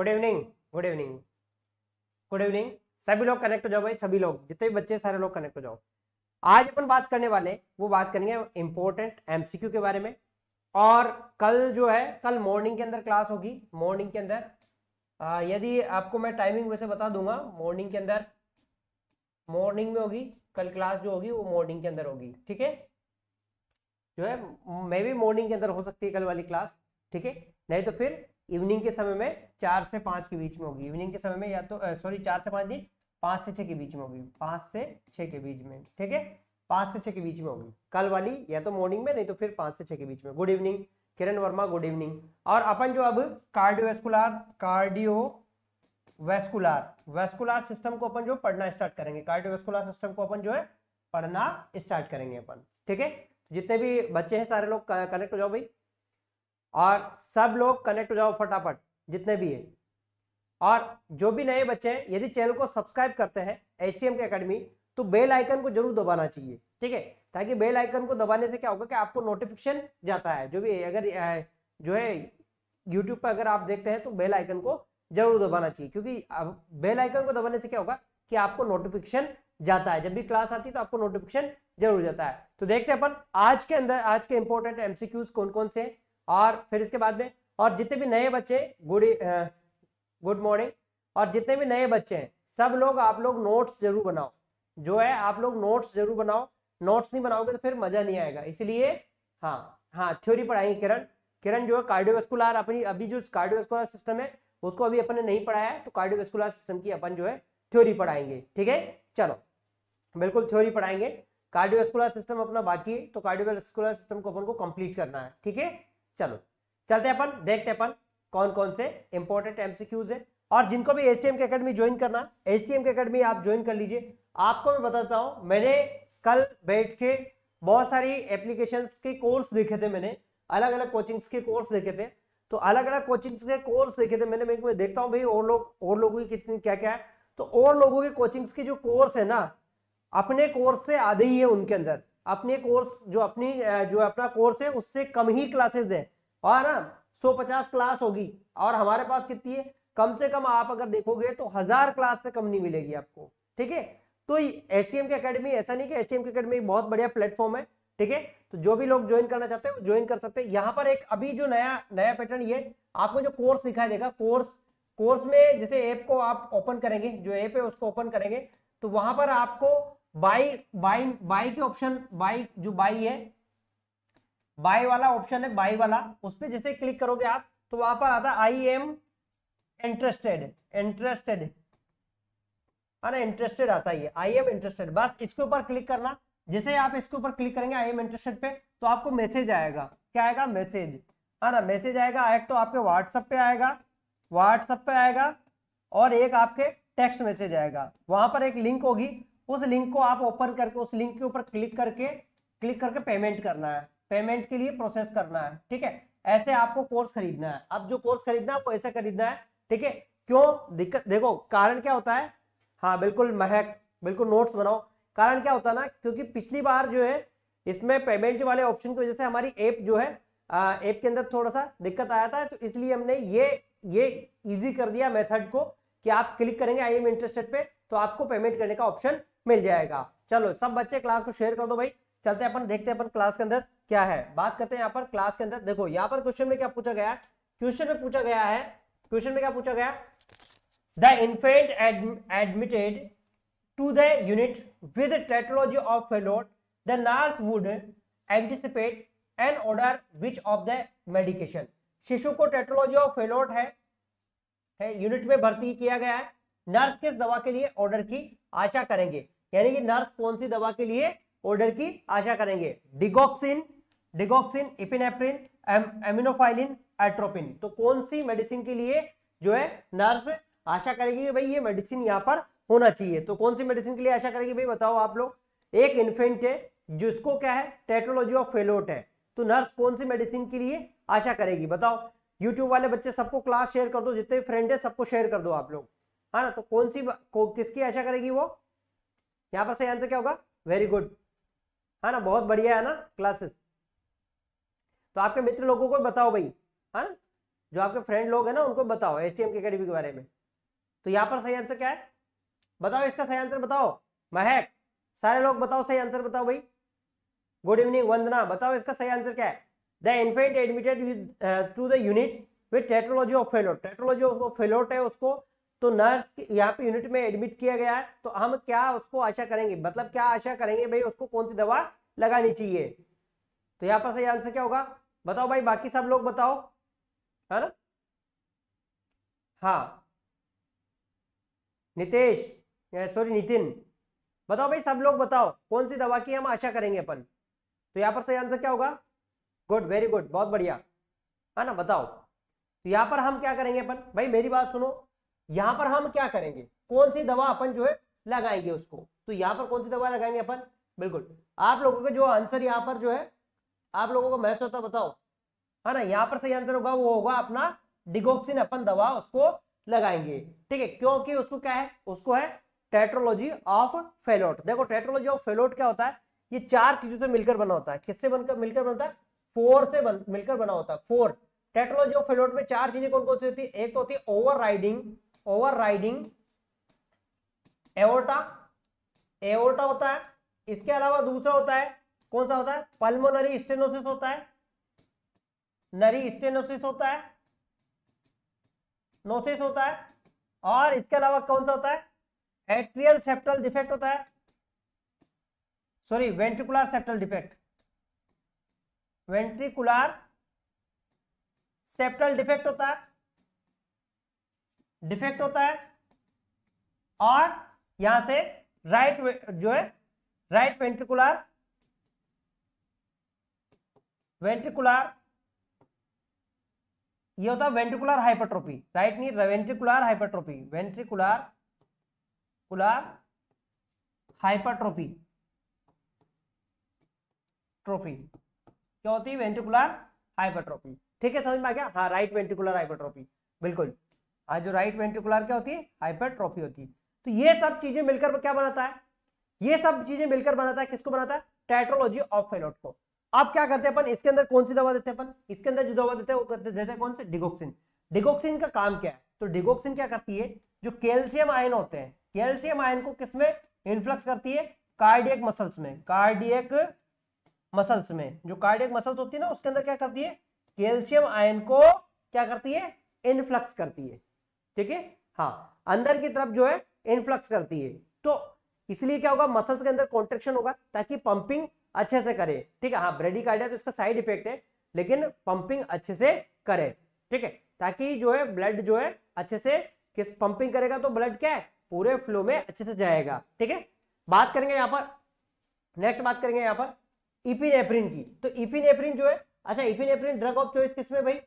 good evening good evening good evening सभी लोग connect हो जाओ भाई सभी लोग जितने भी बच्चे सारे लोग कनेक्ट हो जाओ आज अपन बात करने वाले वो बात करेंगे इंपॉर्टेंट एमसीक्यू के बारे में और कल जो है कल मॉर्निंग के अंदर क्लास होगी मॉर्निंग के अंदर यदि आपको मैं टाइमिंग वैसे बता दूंगा मॉर्निंग के अंदर मॉर्निंग में होगी कल क्लास जो होगी वो मॉर्निंग के अंदर होगी ठीक है जो है मे भी मॉर्निंग के अंदर हो सकती है कल वाली क्लास ठीक है नहीं तो फिर इवनिंग के समय में चार से पाँच के बीच में होगी इवनिंग के समय में या तो सॉरी चार से पाँच नहीं पाँच से छः के बीच में होगी पाँच से छः के बीच में ठीक है पाँच से छः के बीच में होगी कल वाली या तो मॉर्निंग में नहीं तो फिर पाँच से छः के बीच में good evening Kiran Verma good evening और अपन जो अब cardiovascular cardiovascular vascular system को अपन जो पढ़ना स्टार्ट करेंगे कार्डियोवेस्कुलर सिस्टम को अपन जो है पढ़ना स्टार्ट करेंगे अपन ठीक है जितने भी बच्चे हैं सारे लोग कनेक्ट हो जाओ भाई और सब लोग कनेक्ट हो जाओ फटाफट जितने भी हैं और जो भी नए बच्चे हैं यदि चैनल को सब्सक्राइब करते हैं एच टी एम के अकेडमी तो बेल आइकन को जरूर दबाना चाहिए ठीक है ताकि बेल आइकन को दबाने से क्या होगा कि आपको नोटिफिकेशन जाता है जो भी अगर जो है यूट्यूब पर अगर आप देखते हैं तो बेल आइकन को जरूर दबाना चाहिए क्योंकि अब बेल आइकन को दबाने से क्या होगा कि आपको नोटिफिकेशन जाता है जब भी क्लास आती है तो आपको नोटिफिकेशन जरूर जाता है तो देखते हैं अपन आज के अंदर आज के इंपॉर्टेंट एमसीक्यूज कौन कौन से हैं और फिर इसके बाद में और जितने भी नए बच्चे गुड गुड मॉर्निंग और जितने भी नए बच्चे हैं सब लोग आप लोग नोट्स जरूर बनाओ जो है आप लोग नोट्स जरूर बनाओ नोट्स नहीं बनाओगे तो फिर मजा नहीं आएगा इसलिए हाँ हाँ थ्योरी पढ़ाएंगे किरण किरण जो है कार्डियोवेस्कुलर अपनी अभी जो कार्डियोवेस्कुलर सिस्टम है उसको अभी अपन ने नहीं पढ़ाया है तो कार्डियोवेस्कुलर सिस्टम की अपन जो है थ्योरी पढ़ाएंगे ठीक है चलो बिल्कुल थ्योरी पढ़ाएंगे कार्डियोवेस्कुलर सिस्टम अपना बाकी है तो कार्डियोवेस्कुलर सिस्टम को अपन को कंप्लीट करना है ठीक है चलो चलते हैं अपन देखते अपन कौन कौन से इंपॉर्टेंट एमसीक्यूज है और जिनको भी एच टी एम के अकेडमी ज्वाइन करना एच टी एम के अकेडमी आप ज्वाइन कर लीजिए आपको मैं बताता हूँ मैंने कल बैठ के बहुत सारी एप्लीकेशन के कोर्स देखे थे मैंने अलग अलग कोचिंग्स के कोर्स देखे थे तो अलग अलग कोचिंग्स के कोर्स देखे थे मैंने मैं देखता हूँ भाई और लोग और लोगों की कितनी क्या क्या है तो और लोगों के कोचिंग्स के जो कोर्स है ना अपने कोर्स से आधे ही है उनके अंदर अपने कोर्स जो अपनी जो अपना कोर्स है उससे कम ही क्लासेस है और ना हाँ, सौ पचास क्लास होगी और हमारे पास कितनी है कम से कम आप अगर देखोगे तो हजार क्लास से कम नहीं मिलेगी आपको ठीक है तो एच टी एम के अकेडमी ऐसा नहीं कि एच टी एम के अकेडमी बहुत बढ़िया प्लेटफॉर्म है ठीक है तो जो भी लोग ज्वाइन करना चाहते हैं ज्वाइन कर सकते हैं यहाँ पर एक अभी जो नया नया पैटर्न ये आपको जो कोर्स दिखाई देगा कोर्स कोर्स में जैसे ऐप को आप ओपन करेंगे जो ऐप है उसको ओपन करेंगे तो वहां पर आपको बाई बाई बाई के ऑप्शन बाई जो बाई है बाई वाला ऑप्शन है बाई वाला उस पर जैसे क्लिक करोगे आप तो वहां पर आता आई एम इंटरेस्टेड इंटरेस्टेड है ना इंटरेस्टेड आता है आई एम इंटरेस्टेड बस इसके ऊपर क्लिक करना जैसे आप इसके ऊपर क्लिक करेंगे आई एम इंटरेस्टेड पे तो आपको मैसेज आएगा क्या आएगा मैसेज है ना मैसेज आएगा एक तो आपके व्हाट्सएप पे आएगा व्हाट्सएप पे आएगा और एक आपके टेक्स्ट मैसेज आएगा वहां पर एक लिंक होगी उस लिंक को आप ओपन करके उस लिंक के ऊपर क्लिक करके क्लिक करके पेमेंट करना है पेमेंट के लिए प्रोसेस करना है ठीक है ऐसे आपको कोर्स खरीदना है अब जो कोर्स खरीदना है आपको ऐसे खरीदना है ठीक है क्यों दिक्कत देखो कारण क्या होता है हाँ बिल्कुल महक बिल्कुल नोट्स बनाओ कारण क्या होता है ना क्योंकि पिछली बार जो है इसमें पेमेंट वाले ऑप्शन की वजह से हमारी ऐप जो है ऐप के अंदर थोड़ा सा दिक्कत आया था तो इसलिए हमने ये ये इजी कर दिया मेथड को कि आप क्लिक करेंगे आई एम इंटरेस्टेड पे तो आपको पेमेंट करने का ऑप्शन मिल जाएगा चलो सब बच्चे क्लास को शेयर कर दो भाई चलते अपन देखते हैं अपन क्लास के अंदर क्या है बात करते हैं यहाँ पर क्लास के अंदर देखो यहाँ पर क्वेश्चन में क्या पूछा गया क्वेश्चन में पूछा गया है क्वेश्चन में क्या पूछा गया the infant admitted to the unit with the of of the nurse would anticipate an order which of the medication शिशु को टेट्रोलॉजी ऑफ फेलोट है यूनिट में भर्ती किया गया है नर्स किस दवा के लिए ऑर्डर की आशा करेंगे यानी कि नर्स कौन सी दवा के लिए ऑर्डर की आशा करेंगे digoxin digoxin epinephrine aminophylline atropine तो कौन सी मेडिसिन के लिए जो है नर्स आशा करेगी कि भाई ये मेडिसिन यहाँ पर होना चाहिए तो कौन सी मेडिसिन के लिए आशा करेगी भाई बताओ आप लोग एक इन्फेंट है जिसको क्या है टेट्रोलॉजी ऑफ फेलोट है तो नर्स कौन सी मेडिसिन के लिए आशा करेगी बताओ यूट्यूब वाले बच्चे सबको क्लास शेयर कर दो जितने फ्रेंड है सबको शेयर कर दो आप लोग है हाँ ना तो कौन सी किसकी आशा करेगी वो यहाँ पर सही आंसर क्या होगा वेरी गुड है ना बहुत बढ़िया है ना क्लासेस तो आपके मित्र लोगों को बताओ भाई है हाँ ना जो आपके फ्रेंड लोग हैं ना उनको बताओ एस टी एम अकेडमी के बारे में तो यहाँ पर सही आंसर क्या है बताओ इसका सही आंसर बताओ महक सारे लोग बताओ सही आंसर बताओ भाई गुड इवनिंग वंदना बताओ इसका सही आंसर क्या है the infant admitted to the unit with tetralogy of Fallot tetralogy of Fallot है उसको तो नर्स यहाँ पे यूनिट में एडमिट किया गया है तो हम क्या उसको आशा करेंगे मतलब क्या आशा करेंगे भाई उसको कौन सी दवा लगानी चाहिए तो यहाँ पर सही आंसर क्या होगा बताओ भाई बाकी सब लोग बताओ है ना हाँ नितेश सॉरी नितिन बताओ भाई सब लोग बताओ कौन सी दवा की हम आशा करेंगे अपन तो यहाँ पर सही आंसर क्या होगा गुड वेरी गुड बहुत बढ़िया है ना बताओ तो यहाँ पर हम क्या करेंगे अपन भाई मेरी बात सुनो यहां पर हम क्या करेंगे कौन सी दवा अपन जो है लगाएंगे उसको तो यहां पर कौन सी दवा लगाएंगे अपन बिल्कुल आप लोगों के जो आंसर यहां पर जो है आप लोगों को महसूस होता बताओ है ना यहाँ पर सही आंसर होगा वो होगा अपना डिगोक्सिन अपन दवा उसको लगाएंगे ठीक है क्योंकि उसको क्या है उसको है टेट्रोलॉजी ऑफ फेलोट देखो टेट्रोलॉजी ऑफ फेलोट क्या होता है ये चार चीजों से मिलकर बना होता है किससे बनकर मिलकर बनता है फोर से बन, मिलकर बना होता है फोर टेट्रोलॉजी ऑफ फेलोट में चार चीजें कौन कौन सी होती है एक तो होती है ओवर ओवरराइडिंग एओटा एओटा होता है इसके अलावा दूसरा होता है कौन सा होता है पल्मोनरी स्टेनोसिस होता है नरी स्टेनोसिस होता है नोसिस होता है और इसके अलावा कौन सा होता है एट्रियल सेप्टल डिफेक्ट होता है sorry ventricular septal defect ventricular septal defect होता है डिफेक्ट होता है और यहां से राइट जो है राइट वेंट्रिकुलर वेंट्रिकुलर ये होता है वेंट्रिकुलर हाइपरट्रोपी राइट नी वेंट्रिकुलर हाइपरट्रोपी वेंट्रिकुलर कुलर हाइपरट्रोपी ट्रोपी क्या होती है वेंट्रिकुलर हाइपरट्रोपी ठीक है समझ में आ गया हाँ राइट वेंट्रिकुलर हाइपरट्रोपी बिल्कुल आज जो राइट वेंट्रिकुलर क्या होती है हाइपरट्रॉफी होती है तो ये सब चीजें मिलकर क्या बनाता है ये सब चीजें मिलकर बनाता है किसको बनाता है टेट्रोलॉजी ऑफ फेलोट को अब क्या करते हैं अपन इसके अंदर कौन सी दवा देते हैं अपन इसके अंदर जो दवा देते हैं वो करते देते हैं कौन से डिगोक्सिन डिगोक्सिन का काम क्या है तो डिगोक्सिन क्या करती है जो कैल्शियम आयन होते हैं कैल्शियम आयन को किसमें इन्फ्लक्स करती है कार्डियक मसल्स में कार्डियक मसल्स में जो कार्डियक मसल्स होती है ना उसके अंदर क्या करती है कैल्शियम आयन को क्या करती है इन्फ्लक्स करती है ठीक है हाँ अंदर की तरफ जो है इनफ्लक्स करती है तो इसलिए क्या होगा मसल्स के अंदर कॉन्ट्रेक्शन होगा ताकि पंपिंग अच्छे से करे ठीक है हाँ ब्रेडी कार्डिया तो इसका साइड इफेक्ट है लेकिन पंपिंग अच्छे से करे ठीक है ताकि जो है ब्लड जो है अच्छे से किस पंपिंग करेगा तो ब्लड क्या है पूरे फ्लो में अच्छे से जाएगा ठीक है बात करेंगे यहाँ पर नेक्स्ट बात करेंगे यहाँ पर इपिनेफ्रिन की तो इपिनेफ्रिन जो है अच्छा इपिनेफ्रिन ड्रग ऑफ चॉइस किसमें भाई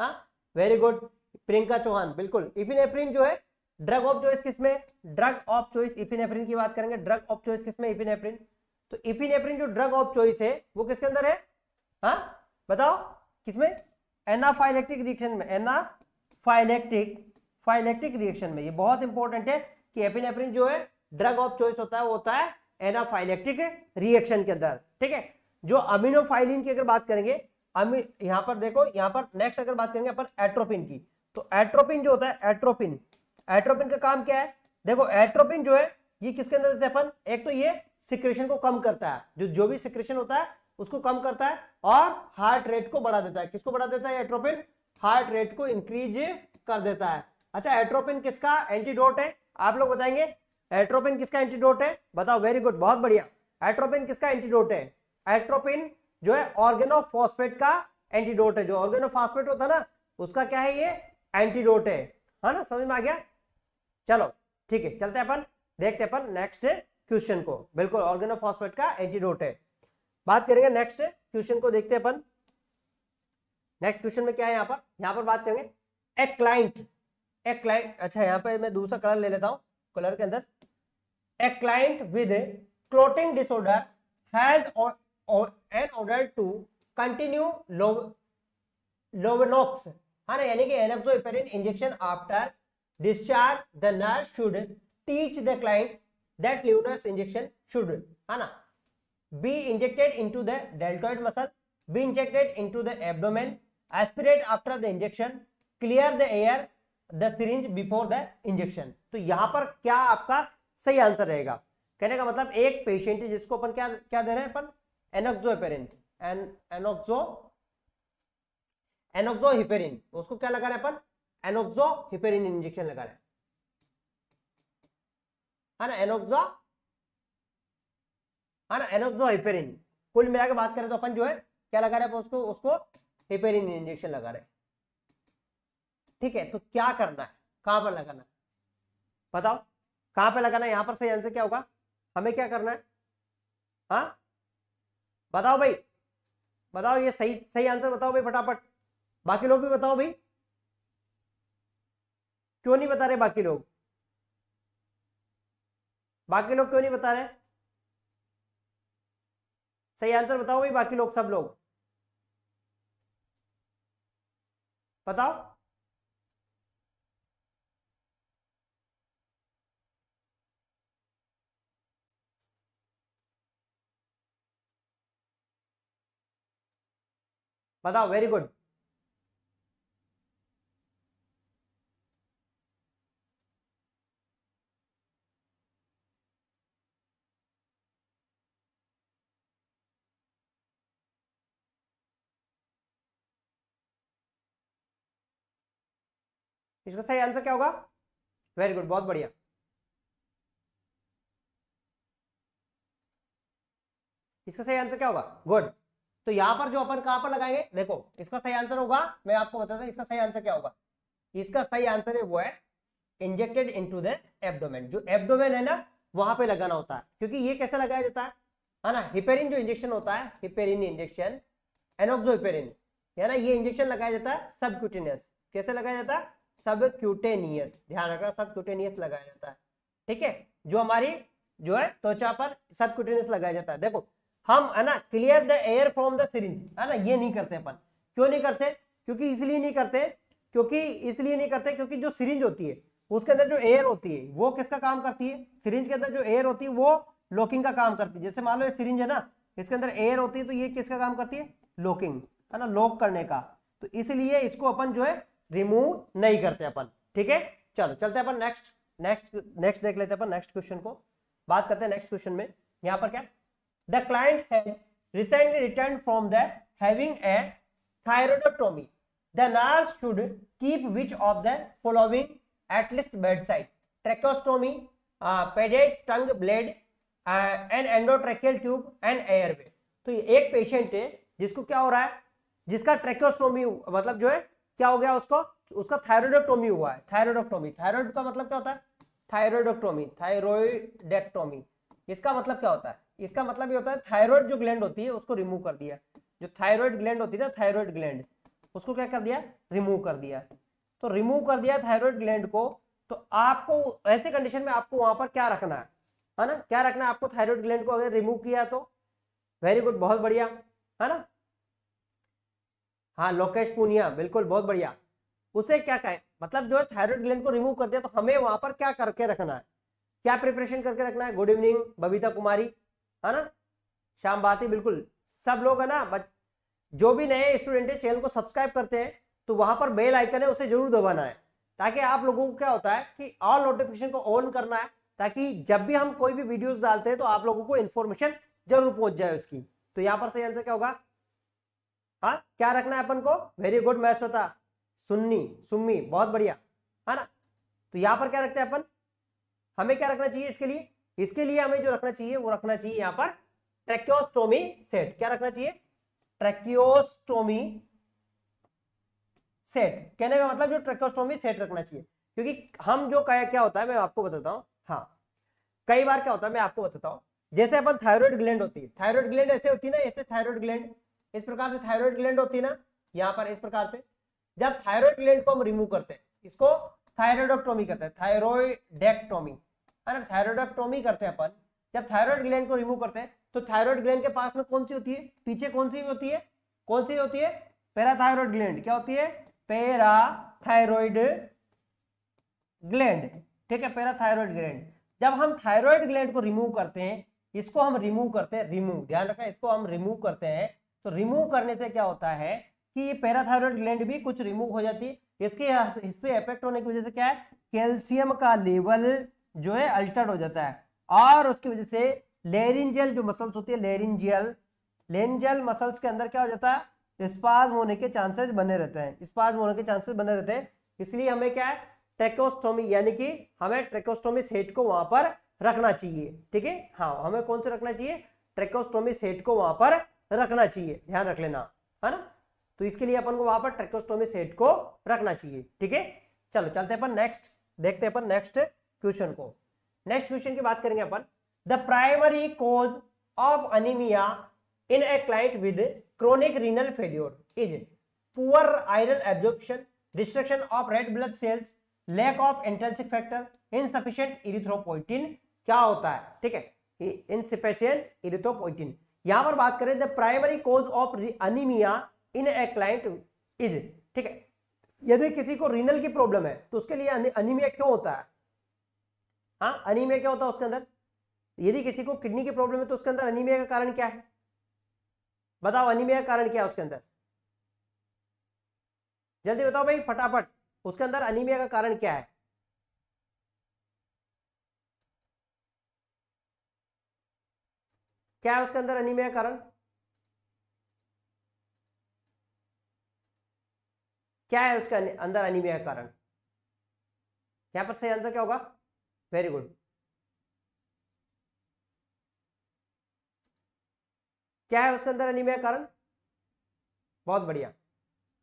हाँ वेरी गुड प्रियंका चौहान बिल्कुल इफिनेफ्रिन जो है ड्रग ऑफ चॉइस किसमें ड्रग ऑफ चॉइस इफिनेफ्रिन की बात करेंगे ड्रग ऑफ चॉइस किसमें इफिनेफ्रिन तो इफिनेफ्रिन जो ड्रग ऑफ चॉइस है वो किसके अंदर है हाँ बताओ किसमें एनाफाइलेक्टिक रिएक्शन में एनाफाइलेक्टिक फाइलेक्टिक रिएक्शन में ये बहुत इंपॉर्टेंट है कि एपिनेफ्रिन जो है ड्रग ऑफ चॉइस होता है वो होता है एनाफाइलेक्टिक रिएक्शन के अंदर ठीक है जो अमीनोफाइलिन की अगर बात करेंगे अमी यहाँ पर देखो यहां पर नेक्स्ट अगर बात करेंगे अपन एट्रोपिन की तो एट्रोपिन जो होता है एट्रोपिन एट्रोपिन का काम क्या है देखो एट्रोपिन जो है ये किसके अंदर देते हैं अपन एक तो ये सिक्रेशन को कम करता है जो जो भी सिक्रेशन होता है उसको कम करता है और हार्ट रेट को बढ़ा देता है किसको बढ़ा देता है एट्रोपिन हार्ट रेट को इंक्रीज कर देता है अच्छा एट्रोपिन किसका एंटीडोट है आप लोग बताएंगे एट्रोपिन किसका एंटीडोट है बताओ वेरी गुड बहुत बढ़िया एट्रोपिन किसका एंटीडोट है एट्रोपिन जो है ऑर्गेनोफॉस्फेट का एंटीडोट है जो ऑर्गेनोफॉस्फेट होता है ना उसका क्या है ये एंटीडोट है हाँ ना समझ में आ गया चलो ठीक है चलते अपन देखते अपन नेक्स्ट क्वेश्चन को बिल्कुल ऑर्गेनोफॉस्फेट का एंटीडोट है बात करेंगे नेक्स्ट क्वेश्चन को देखते अपन नेक्स्ट क्वेश्चन में क्या है यहाँ पर यहाँ पर बात करेंगे एक क्लाइंट एक क्लाइंट अच्छा यहाँ पर मैं दूसरा कलर ले लेता हूँ कलर के अंदर a client with clotting disorder has an order to continue Lovenox है हाँ ना यानी कि enoxaparin injection after discharge the nurse should teach the client that Lovenox injection should है ना be injected into the deltoid muscle be injected into the abdomen aspirate after the injection clear the air the syringe before the injection तो यहां पर क्या आपका सही answer रहेगा कहने का मतलब एक पेशेंट है जिसको अपन क्या क्या दे रहे हैं अपन एनोक्सोपेरिन एन एनोक्सो एनोक्सो हिपेरिन उसको क्या लगा रहे अपन एनोक्सो हिपेरिन इंजेक्शन लगा रहे है ना एनोक्सो है ना एनोक्सो हिपेरिन कुल मिला के बात करें तो अपन जो है क्या लगा रहे हैं उसको उसको हिपेरिन इंजेक्शन लगा रहे ठीक है तो क्या करना है कहां पर लगाना बताओ कहां पर लगाना है यहां पर सही आंसर क्या होगा हमें क्या करना है हा बताओ भाई बताओ ये सही सही आंसर बताओ भाई फटाफट बाकी लोग भी बताओ भाई क्यों नहीं बता रहे बाकी लोग बाकी लोग क्यों नहीं बता रहे सही आंसर बताओ भाई बाकी लोग सब लोग बताओ बताओ वेरी गुड इसका सही आंसर क्या होगा वेरी गुड बहुत बढ़िया इसका सही आंसर क्या होगा गुड तो यहां पर जो अपन कहां पर लगाएंगे देखो इसका सही आंसर होगा मैं आपको बता दू इसका सही आंसर क्या होगा इसका सही आंसर है वो है इंजेक्टेड इनटू द एब्डोमेन जो एबडोमेन है ना वहां पे लगाना होता है क्योंकि ये कैसे लगाया जाता है है ना हिपेरिन जो इंजेक्शन होता है हिपेरिन इंजेक्शन एनोक्सो हिपेरिन है ना ये इंजेक्शन लगाया जाता है सबक्यूटेनियस कैसे लगाया जाता है सब क्यूटेनियस ध्यान रखना सब क्यूटेनियस लगाया जाता है ठीक है जो हमारी जो है त्वचा पर सब क्यूटेनियस लगाया जाता है देखो हम है ना clear the air from the syringe है ना ये नहीं करते अपन क्यों नहीं करते क्योंकि इसलिए नहीं करते क्योंकि इसलिए नहीं करते क्योंकि जो सिरिंज होती है उसके अंदर जो एयर होती है वो किसका काम करती है सिरिंज के अंदर जो एयर होती है वो लॉकिंग का काम करती है जैसे मान लो ये सिरिंज है ना इसके अंदर एयर होती है तो ये किसका काम करती है लॉकिंग है ना लॉक करने का तो इसलिए इसको अपन जो है रिमूव नहीं करते अपन ठीक है चलो चलते अपन नेक्स्ट नेक्स्ट नेक्स्ट देख लेते अपन नेक्स्ट क्वेश्चन को बात करते हैं नेक्स्ट क्वेश्चन में यहां पर क्या द क्लाइंट है recently return from the having a thyroidectomy the nurse should keep which of the following at least bed side tracheostomy padded tongue blade and endotracheal tube and airway तो ये एक patient है जिसको क्या हो रहा है जिसका ट्रेकोस्टोमी मतलब जो है क्या हो गया उसको उसका थायरोडोक्टोमी हुआ है थायरोडोक्टोमी थायरोइड का मतलब क्या होता है थायरोडोक्टोमी थायरोडेक्टोमी इसका मतलब क्या होता है इसका मतलब ये होता है थायराइड जो ग्लैंड होती है उसको रिमूव कर दिया जो थायराइड ग्लैंड होती है ना थायराइड ग्लैंड उसको क्या कर दिया रिमूव कर दिया तो रिमूव कर दिया थायराइड ग्लैंड को तो आपको ऐसे कंडीशन में आपको वहां पर क्या रखना है है ना क्या रखना है आपको थायराइड ग्लैंड को अगर रिमूव किया तो वेरी गुड बहुत बढ़िया है ना हाँ लोकेश पूनिया बिल्कुल बहुत बढ़िया उसे क्या कहें मतलब जो है थायराइड ग्लैंड को रिमूव कर दिया तो हमें वहां पर क्या करके रखना है क्या प्रिपरेशन करके रखना है गुड इवनिंग बबीता कुमारी है ना श्याम बाती बिल्कुल सब लोग है ना बच... जो भी नए स्टूडेंट है चैनल को सब्सक्राइब करते हैं तो वहां पर बेल आइकन है उसे जरूर दबाना है ताकि आप लोगों को क्या होता है कि ऑल नोटिफिकेशन को ऑन करना है ताकि जब भी हम कोई भी वीडियोस डालते हैं तो आप लोगों को इन्फॉर्मेशन जरूर पहुंच जाए उसकी तो यहाँ पर सही आंसर क्या होगा हाँ क्या रखना है अपन को वेरी गुड मैच होता सुन्नी सुम्मी बहुत बढ़िया है हाँ ना तो यहाँ पर क्या रखते हैं अपन हमें क्या रखना चाहिए इसके लिए इसके लिए हमें जो रखना चाहिए वो रखना चाहिए यहाँ पर ट्रेक्योस्टोमी सेट क्या रखना चाहिए ट्रेक्योस्टोमी सेट कहने का मतलब जो ट्रेक्योस्टोमी सेट रखना चाहिए क्योंकि हम जो क्या होता है मैं आपको बताता हूँ हाँ कई बार क्या होता है मैं आपको बताता हूँ जैसे अपन थायराइड ग्लैंड होती है थायराइड ग्लैंड ऐसे होती है ना ऐसे थायराइड ग्लैंड इस प्रकार से थायराइड ग्लैंड होती है ना यहाँ पर इस प्रकार से जब थायराइड ग्लैंड को हम रिमूव करते हैं इसको थायरोडोक्टोमी करते हैं थायरॉयडेक्टोमी है ना थायरोडोक्टोमी करते हैं अपन जब थायराइड ग्लैंड को रिमूव करते हैं तो थायराइड ग्लैंड के पास में कौन सी होती है पीछे कौन सी होती है कौन सी होती है पैराथायरॉयड ग्लैंड क्या होती है पैराथायरॉयड ग्लैंड ठीक है पैराथायरॉयड ग्लैंड जब हम थायराइड ग्लैंड को रिमूव करते हैं इसको हम रिमूव करते हैं रिमूव ध्यान रखना इसको हम रिमूव करते हैं तो रिमूव करने से क्या होता है कि ये पैराथायरॉयड ग्लैंड भी कुछ रिमूव हो जाती है इसके हिस्से इफेक्ट होने की वजह से क्या है कैल्शियम का लेवल जो है अल्टर हो जाता है और उसकी वजह से लेरिंजियल जो मसल्स होती है लेरिंजियल लेरिंजियल मसल्स के अंदर क्या हो जाता है स्पाज्म होने के चांसेस बने रहते हैं स्पाज्म होने के चांसेस बने रहते हैं इसलिए हमें क्या है ट्रेकोस्टोमी यानी कि हमें ट्रेकोस्टोमी सेट को वहां पर रखना चाहिए ठीक है हाँ हमें कौन से रखना चाहिए ट्रेकोस्टोमी सेट को वहां पर रखना चाहिए ध्यान रख लेना है ना तो इसके लिए अपन को वहां पर ट्रेकोस्टोमी सेट को रखना चाहिए ठीक है चलो चलते अपन नेक्स्ट देखते अपन नेक्स्ट क्वेश्चन को नेक्स्ट क्वेश्चन की बात करेंगे अपन the primary cause of anaemia in a client with chronic renal failure is poor iron absorption destruction of red blood cells lack of intrinsic factor insufficient erythropoietin क्या होता है ठीक है इनसफिशियंट इरिथ्रोपोइटिन यहां पर बात करें the primary cause of anaemia in a client is ठीक है यदि किसी को रीनल की प्रॉब्लम है तो उसके लिए अनिमिया क्यों होता है हाँ अनिमिया क्या होता है उसके अंदर यदि किसी को किडनी की प्रॉब्लम है तो उसके अंदर अनिमिया का कारण क्या है बताओ अनिमिया का कारण क्या है उसके अंदर जल्दी बताओ भाई फटाफट उसके अंदर अनिमिया का कारण क्या है क्या है उसके अंदर अनिमिया कारण क्या है उसके अंदर अनिमिया कारण यहां पर सही आंसर क्या होगा वेरी गुड क्या है उसके अंदर अनिमिया कारण बहुत बढ़िया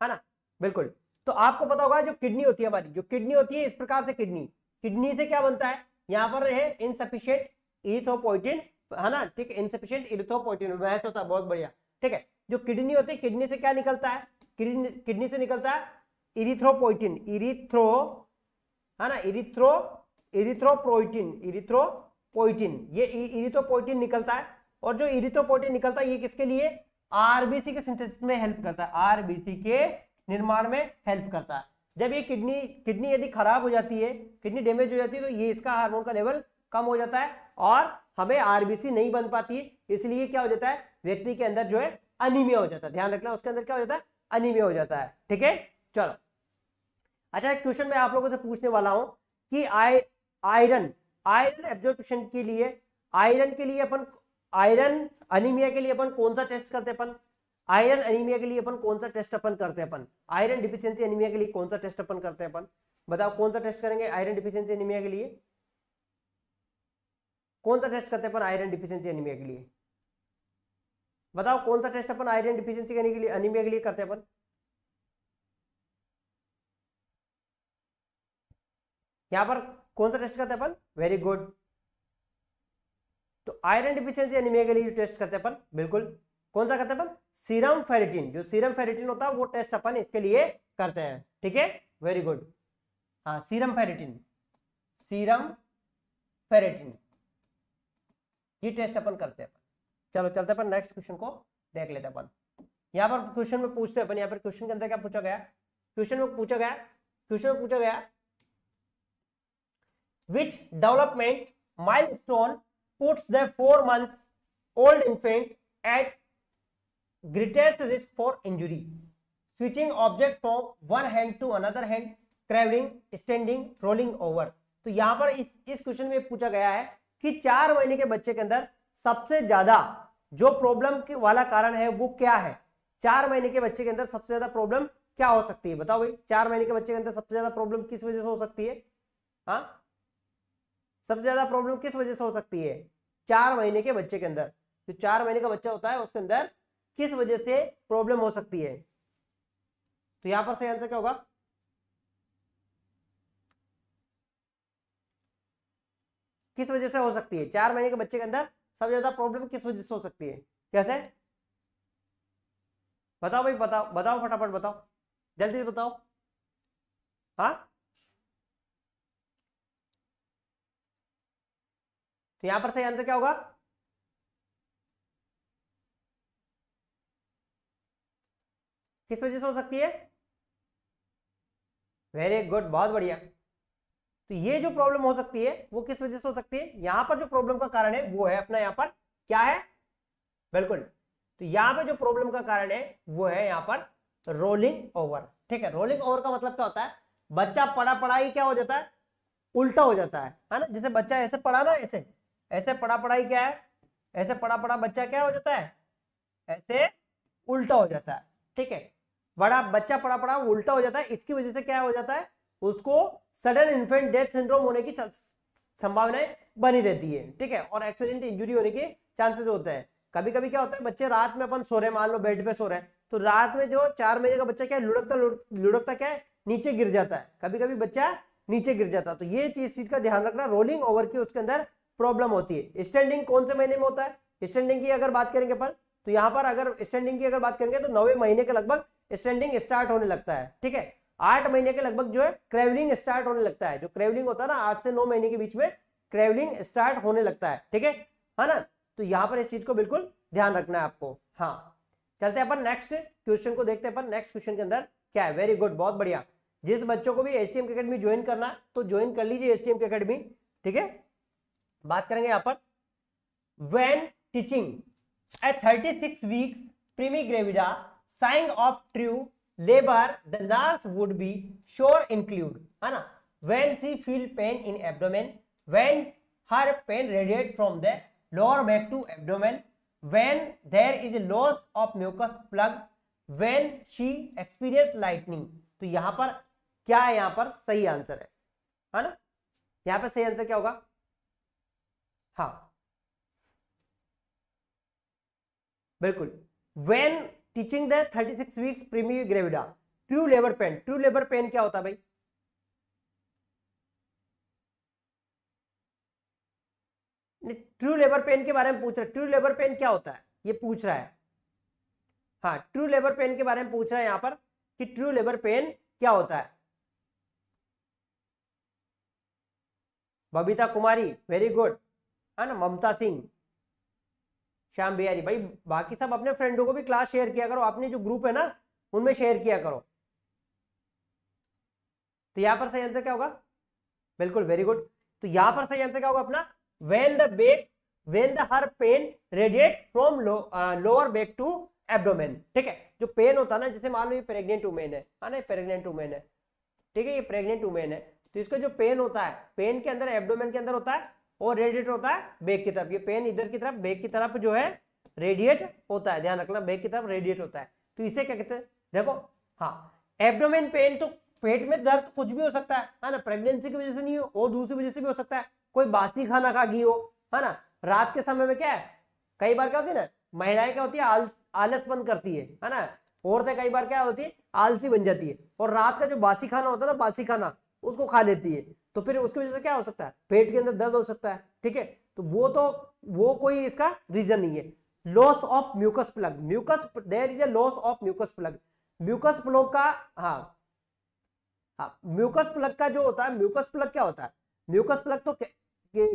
है ना बिल्कुल तो आपको पता होगा जो किडनी होती है हमारी जो किडनी होती है इस प्रकार से किडनी किडनी से क्या बनता है यहां पर है इनसफिशियंट इथोपोइटिन है ना ठीक है इनसेफिशियंट इरिथ्रोपोइटिन बहस होता है बहुत बढ़िया ठीक है जो किडनी होती है किडनी से क्या निकलता है किडनी से निकलता है इरिथ्रोपोइटिन इरिथ्रो है ना इरिथ्रो इरिथ्रोप्रोइटिन इरिथ्रोपोइटिन ये इरिथ्रोपोइटिन e, निकलता है और जो इरिथ्रोपोइटिन निकलता है ये किसके लिए आरबीसी के सिंथेसिस में हेल्प करता है आरबीसी के निर्माण में हेल्प करता है जब ये किडनी किडनी यदि खराब हो जाती है किडनी डैमेज हो जाती है तो ये इसका हार्मोन का लेवल कम हो जाता है और हमें आरबीसी नहीं बन पाती है इसलिए क्या हो जाता है व्यक्ति के अंदर जो है अनिमिया हो जाता है ध्यान रखना उसके अंदर क्या हो जाता है अनिमिया हो जाता है ठीक है चलो अच्छा एक क्वेश्चन मैं आप लोगों से पूछने वाला हूं कि आयरन आयरन एब्जॉर्प्शन के लिए आयरन के लिए अपन आयरन अनिमिया के लिए अपन कौन सा टेस्ट करते अपन आयरन अनिमिया के लिए अपन कौन सा टेस्ट अपन करते अपन आयरन डिफिशियंसी अनिमिया के लिए कौन सा टेस्ट अपन करते अपन बताओ कौन सा टेस्ट करेंगे आयरन डिफिशियंसी अनिमिया के लिए कौन सा टेस्ट करते हैं अपन आयरन डिफिशियंसी एनीमिया के लिए बताओ कौन सा टेस्ट अपन आयरन डिफिशियंसी करने के लिए एनीमिया के लिए करते हैं अपन यहां पर कौन सा टेस्ट करते हैं अपन वेरी गुड तो आयरन डिफिशियंसी एनीमिया के लिए जो टेस्ट करते हैं अपन बिल्कुल कौन सा करते हैं अपन सीरम फेरिटिन जो सीरम फेरिटिन होता है वो टेस्ट अपन इसके लिए करते हैं ठीक है वेरी गुड हाँ सीरम फेरिटिन सीरम फेरेटिन ये टेस्ट अपन करते हैं चलो चलते अपन नेक्स्ट क्वेश्चन को देख लेते अपन यहाँ पर क्वेश्चन में पूछते हैं अपन यहाँ पर क्वेश्चन के अंदर क्या पूछा गया क्वेश्चन में पूछा गया क्वेश्चन में पूछा गया which development milestone puts the four month old infant at greatest risk for injury switching object from one hand to another hand crawling standing rolling over तो यहाँ पर इस इस क्वेश्चन में पूछा गया है कि चार महीने के बच्चे के अंदर सबसे ज्यादा जो प्रॉब्लम वाला कारण है वो क्या है चार महीने के बच्चे के अंदर सबसे ज्यादा प्रॉब्लम क्या हो सकती है बताओ भाई चार महीने के बच्चे के अंदर सबसे ज्यादा प्रॉब्लम किस वजह से हो सकती है हाँ सबसे ज्यादा प्रॉब्लम किस वजह से हो सकती है चार महीने के बच्चे के अंदर जो चार महीने का बच्चा होता है उसके अंदर किस वजह से प्रॉब्लम हो सकती है तो यहां पर सही आंसर क्या होगा किस वजह से हो सकती है चार महीने के बच्चे के अंदर सबसे ज्यादा प्रॉब्लम किस वजह से हो सकती है कैसे बताओ भाई बताओ बताओ फटाफट बताओ जल्दी से बताओ हाँ तो यहां पर सही आंसर क्या होगा किस वजह से हो सकती है वेरी गुड बहुत बढ़िया तो ये जो प्रॉब्लम हो सकती है वो किस वजह से हो सकती है यहां पर जो प्रॉब्लम का कारण है वो है अपना यहां पर क्या है बिल्कुल तो यहां पर जो प्रॉब्लम का कारण है वो है यहां पर रोलिंग ओवर ठीक है रोलिंग ओवर का मतलब क्या होता है बच्चा पढ़ा पढ़ाई क्या हो जाता है उल्टा हो जाता है है ना जैसे बच्चा ऐसे पढ़ा ना ऐसे ऐसे पढ़ा पढ़ाई क्या है ऐसे पढ़ा पढ़ा बच्चा क्या हो जाता है ऐसे उल्टा हो जाता है ठीक है बड़ा बच्चा पढ़ा पढ़ा उल्टा हो जाता है इसकी वजह से क्या हो जाता है उसको सडन इन्फेंट डेथ सिंड्रोम होने की संभावनाएं बनी रहती है ठीक है और एक्सीडेंट इंजुरी होने के चांसेस होते हैं कभी कभी क्या होता है बच्चे रात में अपन सो रहे मान लो बेड पे सो रहे हैं तो रात में जो चार महीने का बच्चा क्या लुढ़कता लुढ़कता क्या है नीचे गिर जाता है कभी कभी बच्चा नीचे गिर जाता है तो ये चीज चीज का ध्यान रखना रोलिंग ओवर की उसके अंदर प्रॉब्लम होती है स्टैंडिंग कौन से महीने में होता है स्टैंडिंग की अगर बात करेंगे अपन तो यहाँ पर अगर स्टैंडिंग की अगर बात करेंगे तो नौवे महीने के लगभग स्टैंडिंग स्टार्ट होने लगता है ठीक है आठ महीने के लगभग जो है क्रेवलिंग स्टार्ट होने लगता है जो क्रेवलिंग होता है ना आठ से नौ महीने के बीच में क्रेवलिंग स्टार्ट होने लगता है ठीक है है ना तो यहाँ पर इस चीज को बिल्कुल ध्यान रखना है आपको हाँ चलते हैं अपन नेक्स्ट क्वेश्चन को देखते अपन नेक्स्ट क्वेश्चन के अंदर क्या है वेरी गुड बहुत बढ़िया जिस बच्चों को भी एस टी अकेडमी ज्वाइन करना है तो ज्वाइन कर लीजिए एस टी अकेडमी ठीक है बात करेंगे यहाँ पर when teaching at thirty six weeks primigravida signs of true labour the nurse would be sure include है ना when she feel pain in abdomen when her pain radiate from the lower back to abdomen when there is loss of mucus plug when she experience lightening तो यहां पर क्या है यहां पर सही आंसर है है ना यहां पर सही आंसर क्या होगा हा बिल्कुल when teaching the 36 weeks primigravida true labour pain true labour pain क्या होता है भाई ट्रू लेबर पेन के बारे में पूछ रहा है ट्रू लेबर पेन क्या होता है ये पूछ रहा है हाँ ट्रू लेबर पेन के बारे में पूछ रहा है यहां पर कि ट्रू लेबर पेन क्या होता है बबीता कुमारी वेरी गुड है ना ममता सिंह श्याम बिहारी भाई बाकी सब अपने फ्रेंडों को भी क्लास शेयर किया करो आपने जो ग्रुप है ना उनमें शेयर किया करो तो यहां पर सही आंसर क्या होगा बिल्कुल वेरी गुड तो यहां पर सही आंसर क्या होगा अपना when the back when the her pain radiate from lower back to abdomen ठीक है जो पेन होता है ना जैसे मान लो ये प्रेग्नेंट वुमेन है हाँ ना प्रेग्नेंट वुमेन है ठीक है ये प्रेग्नेंट वुमेन है तो इसका जो पेन होता है पेन के अंदर एबडोमेन के अंदर होता है और रेडिएट होता है बैक की तरफ ये पेन इधर की तरफ बैक की तरफ जो है रेडिएट होता है ध्यान रखना बैक की तरफ रेडिएट होता है तो इसे क्या कहते हैं देखो हाँ एब्डोमेन पेन तो पेट में दर्द कुछ भी हो सकता है है ना प्रेगनेंसी की वजह से नहीं हो और दूसरी वजह से भी हो सकता है कोई बासी खाना खा गई हो है ना रात के समय में क्या है कई बार क्या होती है ना महिलाएं क्या होती है आल, आलसपन करती है है ना औरतें कई बार क्या होती है आलसी बन जाती है और रात का जो बासी खाना होता है ना बासी खाना उसको खा लेती है तो फिर उसकी वजह से क्या हो सकता है पेट के अंदर दर्द हो सकता है ठीक है तो वो तो वो कोई इसका रीजन नहीं है loss of mucus plug mucus there is a loss of mucus plug mucus plug का हाँ हाँ म्यूकस प्लग का जो होता है म्यूकस प्लग क्या होता है म्यूकस प्लग तो कि,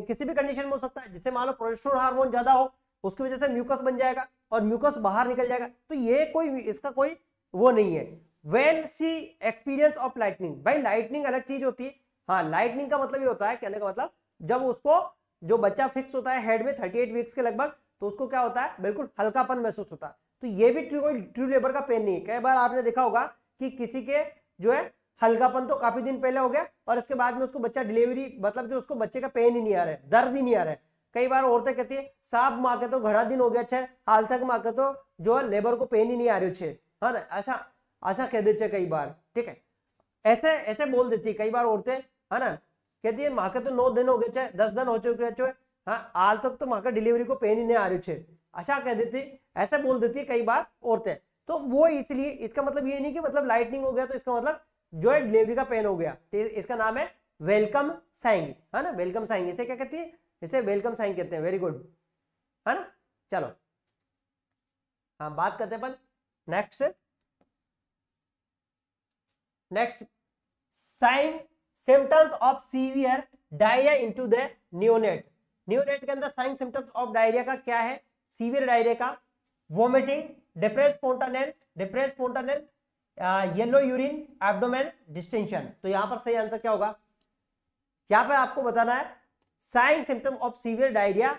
किसी भी कंडीशन में हो सकता है जैसे मान लो प्रोजेस्ट्रोल हार्मोन ज्यादा हो उसकी वजह से म्यूकस बन जाएगा और म्यूकस बाहर निकल जाएगा तो ये कोई इसका कोई वो नहीं है when she experience of lightening भाई लाइटनिंग अलग चीज होती है हाँ लाइटनिंग का मतलब ये होता है कहने का मतलब जब उसको जो बच्चा फिक्स होता है हेड में 38 वीक्स के लगभग तो उसको क्या होता है बिल्कुल हल्कापन महसूस होता है तो ये भी कोई ट्रू लेबर का पेन नहीं है कई बार आपने देखा होगा कि किसी के जो है हल्कापन तो काफी दिन पहले हो गया और इसके बाद में उसको बच्चा डिलीवरी मतलब जो उसको बच्चे का पेन ही नहीं आ रहा है दर्द ही नहीं आ रहा है कई बार औरतें कहती है साफ माँ के तो घड़ा दिन हो गया अच्छा हाल तक माँ के तो जो है लेबर को पेन ही नहीं आ रही छे हाँ ना ऐसा ऐसा कह देते कई बार ठीक है ऐसे ऐसे बोल देती है कई बार औरतें है ना कहती है माके तो नौ दिन हो गए छे दस दिन हो चुके छे हाँ आज तक तो माँ का डिलीवरी को पेन ही नहीं आ रही है अच्छा कह देती ऐसा बोल देती है कई बार औरतें तो वो इसलिए इसका मतलब ये नहीं कि मतलब लाइटनिंग हो गया तो इसका मतलब जो है डिलीवरी का पेन हो गया तो इसका नाम है वेलकम साइंग है ना वेलकम साइंग इसे क्या कहती है इसे वेलकम साइंग कहते हैं वेरी गुड है ना चलो हाँ बात करते हैं next next signs symptoms of severe diarrhoea into the neonate neonate के अंदर साइन सिम्टम्स ऑफ डायरिया का क्या है सीवियर डायरिया का vomiting depress fontanelle depress fontanelle yellow urine abdomen distension तो यहां पर सही आंसर क्या होगा यहां पर आपको बताना है sign symptom of severe diarrhoea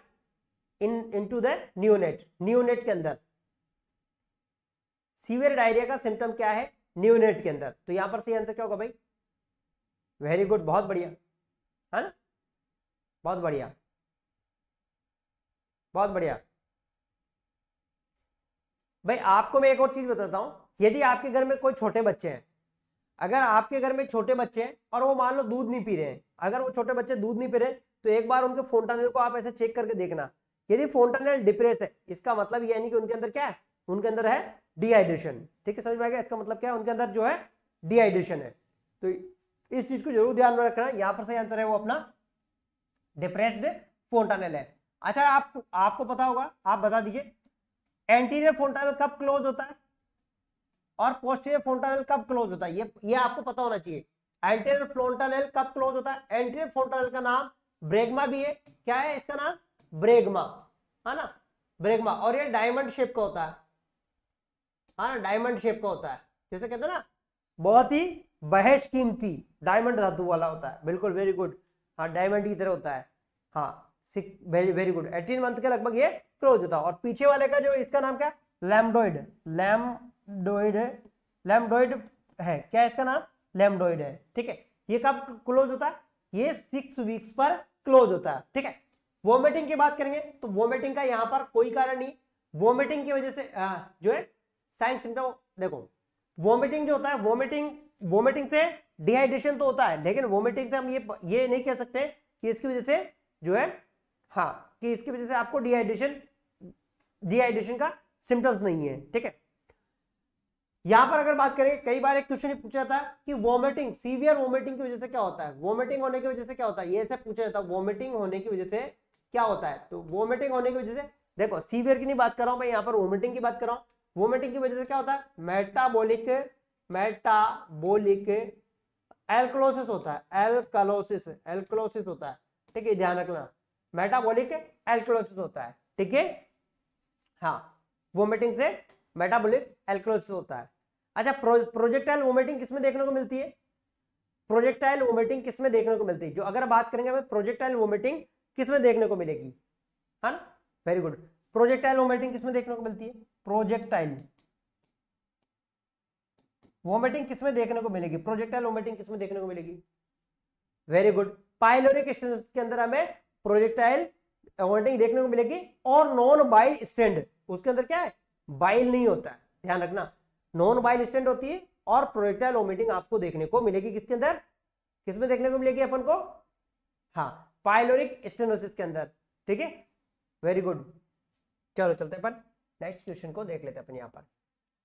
in into the neonate neonate के अंदर सीवियर डायरिया का सिम्टम क्या है न्यूनेट के अंदर तो यहां पर सही आंसर क्या होगा भाई वेरी गुड बहुत बढ़िया है ना बहुत बढ़िया बहुत बढ़िया भाई आपको मैं एक और चीज़ बताता हूं यदि आपके घर में कोई छोटे बच्चे हैं अगर आपके घर में छोटे बच्चे हैं और वो मान लो दूध नहीं पी रहे हैं अगर वो छोटे बच्चे दूध नहीं पी रहे तो एक बार उनके टनल को आप ऐसे चेक करके देखना यदि टनल डिप्रेस है इसका मतलब यह नहीं कि उनके अंदर क्या है उनके अंदर है डिहाइड्रेशन ठीक है समझ में आएगा इसका मतलब क्या है उनके अंदर जो है डिहाइड्रेशन है तो इस चीज को जरूर ध्यान में रखना यहाँ पर सही आंसर है वो अपना डिप्रेस्ड फोनटानल है अच्छा आप आपको पता होगा आप बता दीजिए एंटीरियर फोनटानल कब क्लोज होता है और पोस्टीरियर फोनटानल कब क्लोज होता है ये ये आपको पता होना चाहिए एंटीरियर फोनटानल कब क्लोज होता है एंटीरियर फोनटानल का नाम ब्रेगमा भी है क्या है इसका नाम ब्रेगमा है ना ब्रेगमा और ये डायमंड शेप का होता है हाँ डायमंड शेप का होता है जैसे कहते हैं ना बहुत ही बहस कीमती डायमंड धातु वाला होता है बिल्कुल वेरी गुड हाँ डायमंड की तरह होता है हाँ very very good eighteen month के लगभग ये क्लोज होता है और पीछे वाले का जो इसका नाम क्या लैमडोइड लैमडोइड है लैमडोइड है क्या इसका नाम लैमडोइड है ठीक है ये कब क्लोज होता है ये सिक्स वीक्स पर क्लोज होता है ठीक है वोमिटिंग की बात करेंगे तो वोमिटिंग का यहाँ पर कोई कारण नहीं वोमिटिंग की वजह से आ, जो है साइंस सिम्टम देखो वोमिटिंग जो होता है वोमिटिंग वोमिटिंग से डिहाइड्रेशन तो होता है लेकिन वोमिटिंग से हम ये ये नहीं कह सकते कि इसकी वजह से जो है हाँ कि इसकी वजह से आपको डिहाइड्रेशन डिहाइड्रेशन का सिम्टम्स नहीं है ठीक है यहां पर अगर बात करें कई बार एक क्वेश्चन पूछा जाता है कि वोमिटिंग सीवियर वोमिटिंग की वजह से क्या होता है वोमिटिंग होने की वजह से क्या होता है ये सब पूछा जाता है वोमिटिंग होने की वजह से क्या होता है तो वोमिटिंग होने की वजह से देखो सीवियर की नहीं बात कर रहा हूं मैं यहां पर वोमिटिंग की बात कर रहा हूं वोमिटिंग की वजह से क्या होता है मेटाबोलिक मेटाबोलिक एल्कलोसिस होता है एल्कलोसिस एल्कलोसिस होता है ठीक है ध्यान रखना मेटाबोलिक एल्कलोसिस होता है ठीक है हाँ वोमिटिंग से मेटाबोलिक एल्कलोसिस होता है अच्छा प्रो, प्रोजेक्टाइल वोमिटिंग किसमें देखने को मिलती है प्रोजेक्टाइल वोमिटिंग किसमें देखने को मिलती है जो अगर बात करेंगे हमें प्रोजेक्टाइल वोमिटिंग किसमें देखने को मिलेगी है हाँ ना वेरी गुड प्रोजेक्टाइल वोमिटिंग किसमें देखने को मिलती है प्रोजेक्टाइल वोमिटिंग किसमें देखने को मिलेगी प्रोजेक्टाइल वोमिटिंग किसमें देखने को मिलेगी वेरी गुड पाइलोरिक स्टेंस के अंदर हमें प्रोजेक्टाइल वोमिटिंग देखने को मिलेगी और नॉन बाइल स्टैंड उसके अंदर क्या है बाइल नहीं होता है ध्यान रखना नॉन बाइल स्टैंड होती है और प्रोजेक्टाइल वोमिटिंग आपको देखने को मिलेगी किसके अंदर किसमें देखने को मिलेगी अपन को हाँ पाइलोरिक स्टेनोसिस के अंदर ठीक है वेरी गुड चलो चलते अपन नेक्स्ट क्वेश्चन को देख लेते हैं अपन यहाँ पर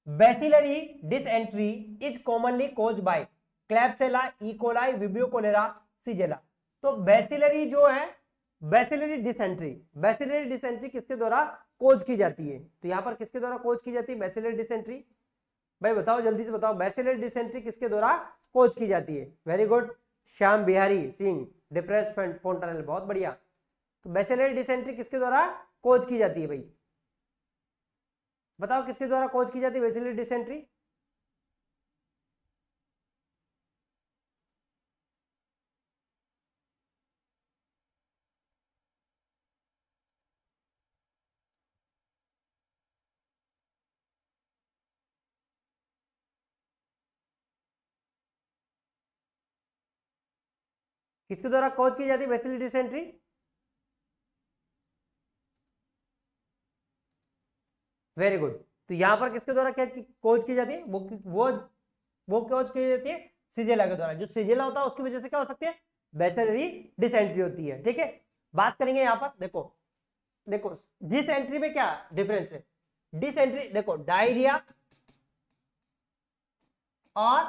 bacillary dysentery is commonly cause by Klebsiella E coli Vibrio cholerae Shigella तो बेसिलरी जो है बेसिलरी डिसेंट्री बेसिलरी डिसेंट्री किसके द्वारा कोज की जाती है तो यहां पर किसके द्वारा कोज की जाती है बेसिलरी डिसेंट्री भाई बताओ जल्दी से बताओ बेसिलरी डिसेंट्री किसके द्वारा कोज की जाती है very good Shyam Bihari Singh depress fontanelle बहुत बढ़िया तो बेसिलरी डिसेंट्री किसके द्वारा कोज की जाती है भाई बताओ किसके द्वारा कोच की जाती है वेसिलर डिसेंट्री किसके द्वारा कोच की जाती है वेसिलर डिसेंट्री वेरी गुड तो यहाँ पर किसके द्वारा क्या कोच की जाती है वो वो वो कोच की जाती है सिजेला के द्वारा जो सिजेला होता है उसकी वजह से क्या हो सकती है बेसलरी डिसेंट्री होती है ठीक है बात करेंगे यहाँ पर देखो देखो जिस एंट्री में क्या डिफरेंस है डिसेंट्री देखो डायरिया और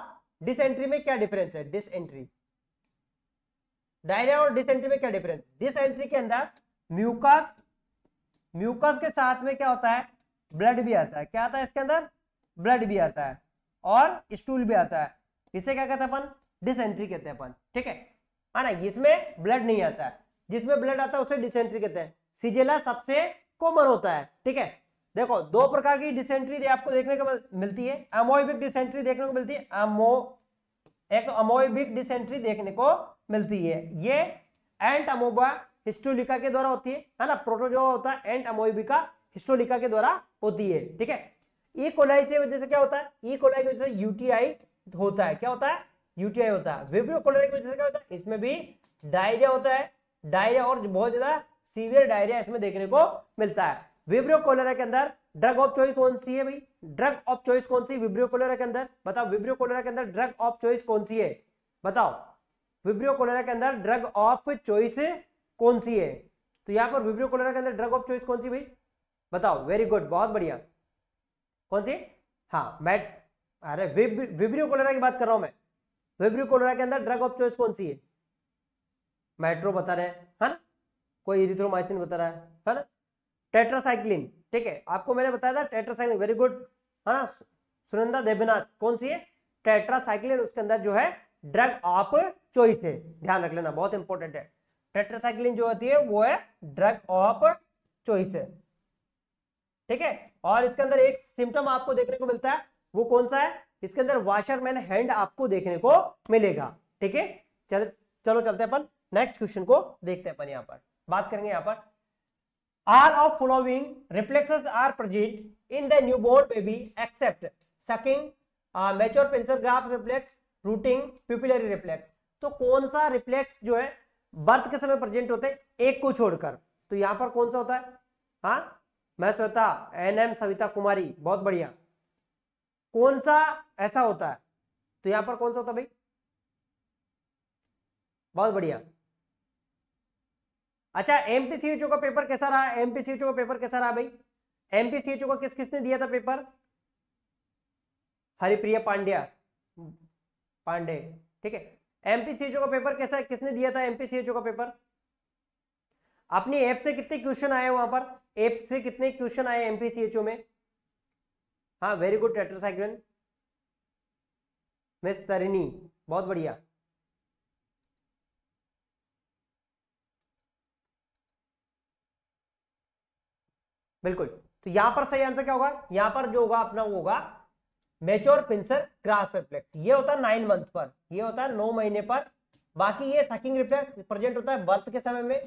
डिसेंट्री में क्या डिफरेंस है डिसेंट्री डायरिया और डिसेंट्री में क्या डिफरेंस डिसेंट्री के अंदर म्यूकस म्यूकस के साथ में क्या होता है ब्लड भी आता है क्या आता है इसके अंदर ब्लड भी आता है और स्टूल भी आता है इसे क्या कहते हैं अपन डिसेंट्री कहते हैं अपन ठीक है है ना इसमें ब्लड नहीं आता है जिसमें ब्लड आता है उसे डिसेंट्री कहते हैं सीजेला सबसे कॉमन होता है ठीक है देखो दो प्रकार की डिसेंट्री दे आपको देखने को मिलती है अमोइबिक डिसेंट्री देखने को मिलती है अमो एक अमोइबिक डिसेंट्री देखने को मिलती है ये एंट अमोबा हिस्टोलिका के द्वारा होती है है ना प्रोटोजोआ होता है एंट अमोइबिका हिस्टोलिका के द्वारा होती है ठीक है ई कोलाई से वजह से क्या होता है ई e कोलाई की वजह से यूटीआई होता है क्या होता है यूटीआई होता है विब्रो कोलाई की वजह से क्या होता है इसमें भी डायरिया होता है डायरिया और बहुत ज्यादा सीवियर डायरिया इसमें देखने को मिलता है विब्रियो कोलेरा के अंदर ड्रग ऑफ चॉइस कौन सी है भाई ड्रग ऑफ चॉइस कौन सी विब्रियो कोलेरा के अंदर बताओ विब्रियो कोलेरा के अंदर ड्रग ऑफ चॉइस कौन सी है बताओ विब्रियो कोलेरा के अंदर ड्रग ऑफ चॉइस कौन सी है तो यहां पर विब्रियो कोलेरा के अंदर ड्रग ऑफ चॉइस कौन सी भाई बताओ वेरी गुड बहुत बढ़िया कौन सी हाँ मैट अरे विब्रियो कोलेरा की बात कर रहा हूं मैं विब्रियो कोलेरा के अंदर ड्रग ऑफ चॉइस कौन सी है मेट्रो बता रहे हैं ना कोई इरिथ्रोमाइसिन बता रहा है है ना टेट्रासाइक्लिन ठीक है आपको मैंने बताया था टेट्रासाइक्लिन वेरी गुड है ना सुनंदा देवनाथ कौन सी है टेट्रासाइक्लिन उसके अंदर जो है ड्रग ऑफ चॉइस है ध्यान रख लेना बहुत इंपॉर्टेंट है टेट्रासाइक्लिन जो होती है वो है ड्रग ऑफ चॉइस है ठीक है और इसके अंदर एक सिम्टम आपको देखने को मिलता है वो कौन सा है इसके अंदर वाशरमैन हैंड आपको देखने को मिलेगा ठीक है चल चलो चलते अपन नेक्स्ट क्वेश्चन को देखते हैं अपन यहाँ पर बात करेंगे यहाँ पर are of following reflexes are present in the new baby baby except sucking mature pincer grasp reflex rooting pupillary reflex तो कौन सा रिफ्लेक्स जो है बर्थ के समय प्रेजेंट होते हैं एक को छोड़कर तो यहां पर कौन सा होता है हाँ मैं श्वेता एन एम सविता कुमारी बहुत बढ़िया कौन सा ऐसा होता है तो यहां पर कौन सा होता भाई बहुत बढ़िया अच्छा एमपीसीएचओ का पेपर कैसा रहा एमपीसीएचओ का पेपर कैसा रहा भाई एमपीसीएचओ का किस किसने दिया था पेपर हरिप्रिया पांड्या पांडे ठीक है एमपीसीएचओ का पेपर कैसा किसने दिया था एमपीसीएचओ का पेपर अपनी ऐप से कितने क्वेश्चन आए वहां पर एप से कितने क्वेश्चन आए एमपीसीएचओ में हाँ very good tetracycline miss Tarini बहुत बढ़िया बिल्कुल तो यहां पर सही आंसर क्या होगा यहां पर जो होगा अपना वो होगा मेच्योर पिंसर क्रास रिफ्लेक्ट ये होता है नाइन मंथ पर ये होता है नौ महीने पर बाकी ये सकिंग रिफ्लेक्ट प्रेजेंट होता है बर्थ के समय में है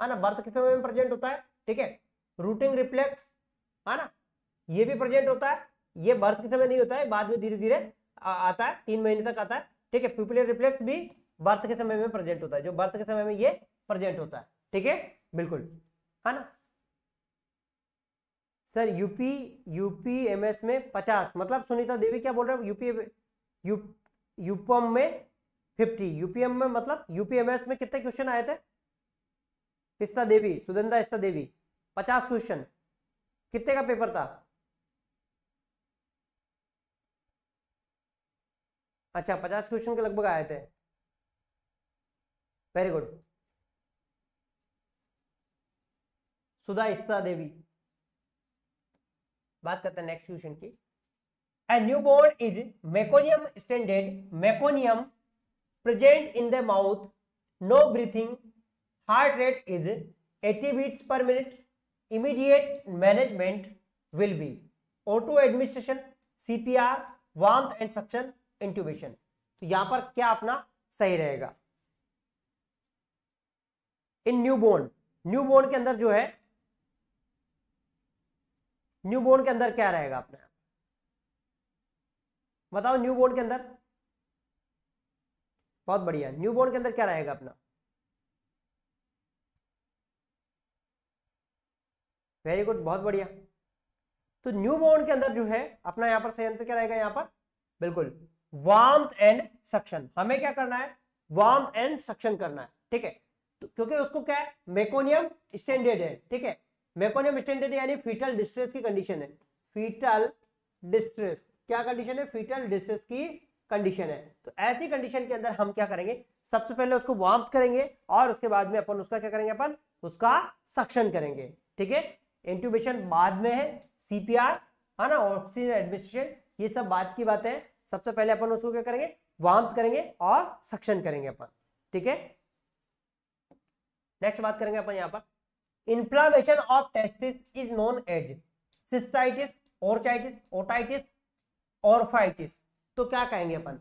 हाँ ना बर्थ के समय में प्रेजेंट होता है ठीक है रूटिंग रिफ्लेक्स है ना ये भी प्रेजेंट होता है ये बर्थ के समय नहीं होता है बाद में धीरे धीरे आता है तीन महीने तक आता है ठीक है पिपुलर रिफ्लेक्स भी बर्थ के समय में प्रेजेंट होता है जो बर्थ के समय में ये प्रेजेंट होता है ठीक है बिल्कुल है ना सर यूपी यूपी में पचास मतलब सुनीता देवी क्या बोल रहे हैं यूपी यू यूपम में फिफ्टी यूपीएम में मतलब यूपीएमएस में कितने क्वेश्चन आए थे इस्ता देवी सुदंदा इस्ता देवी पचास क्वेश्चन कितने का पेपर था अच्छा पचास क्वेश्चन के लगभग आए थे वेरी गुड सुधा इस्ता देवी बात करते हैं नेक्स्ट क्वेश्चन की a newborn is meconium standard meconium present in the mouth no breathing heart rate is 80 beats per minute immediate management will be auto administration CPR warm and suction intubation तो यहां पर क्या अपना सही रहेगा इन newborn newborn के अंदर जो है न्यूबोर्न के अंदर क्या रहेगा अपना बताओ न्यूबोर्न के अंदर बहुत बढ़िया न्यूबोर्न के अंदर क्या रहेगा अपना वेरी गुड बहुत बढ़िया तो न्यू बॉन्ड के अंदर जो है अपना यहाँ पर संयंत्र क्या रहेगा यहाँ पर बिल्कुल वार्म एंड सक्शन हमें क्या करना है वार्म एंड सक्शन करना है ठीक है तो क्योंकि उसको क्या है मेकोनियम स्टैंडर्ड है ठीक है मेकोनियम स्टैंडर्ड यानी फीटल डिस्ट्रेस की कंडीशन है फीटल डिस्ट्रेस क्या कंडीशन है फीटल डिस्ट्रेस की कंडीशन है तो ऐसी कंडीशन के अंदर हम क्या करेंगे सबसे पहले उसको वार्म करेंगे और उसके बाद में अपन उसका क्या करेंगे अपन उसका सक्शन करेंगे ठीक है इंट्यूबेशन बाद में है सीपीआर है ना ऑक्सीजन एडमिनिस्ट्रेशन ये सब बात की बातें हैं सबसे पहले अपन उसको क्या करेंगे वार्म करेंगे और सक्शन करेंगे अपन ठीक है नेक्स्ट बात करेंगे अपन यहाँ पर inflammation of testis is known as cystitis orchitis otitis orchitis तो क्या कहेंगे अपन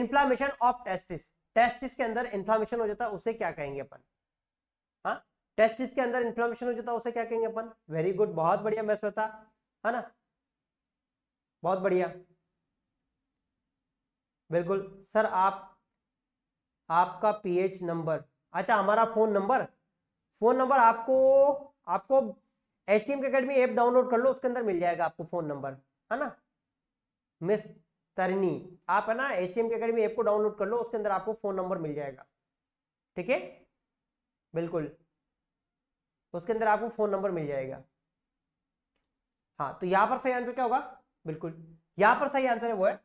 इंफ्लामेशन ऑफ टेस्टिस टेस्टिस के अंदर इंफ्लामेशन हो जाता है उसे क्या कहेंगे अपन हाँ टेस्टिस के अंदर इन्फ्लामेशन हो जाता तो है उसे क्या कहेंगे अपन वेरी गुड बहुत बढ़िया मैं सोता है ना बहुत बढ़िया बिल्कुल सर आप आपका पीएच नंबर अच्छा हमारा फोन नंबर फोन नंबर आपको आपको H T M Academy app download कर लो उसके अंदर मिल जाएगा आपको फोन नंबर है ना मिस तरनी आप है ना H T M Academy app को डाउनलोड कर लो उसके अंदर आपको फोन नंबर मिल जाएगा ठीक है बिल्कुल उसके अंदर आपको फोन नंबर मिल जाएगा हाँ तो यहां पर सही आंसर क्या होगा बिल्कुल यहां पर सही आंसर है वो है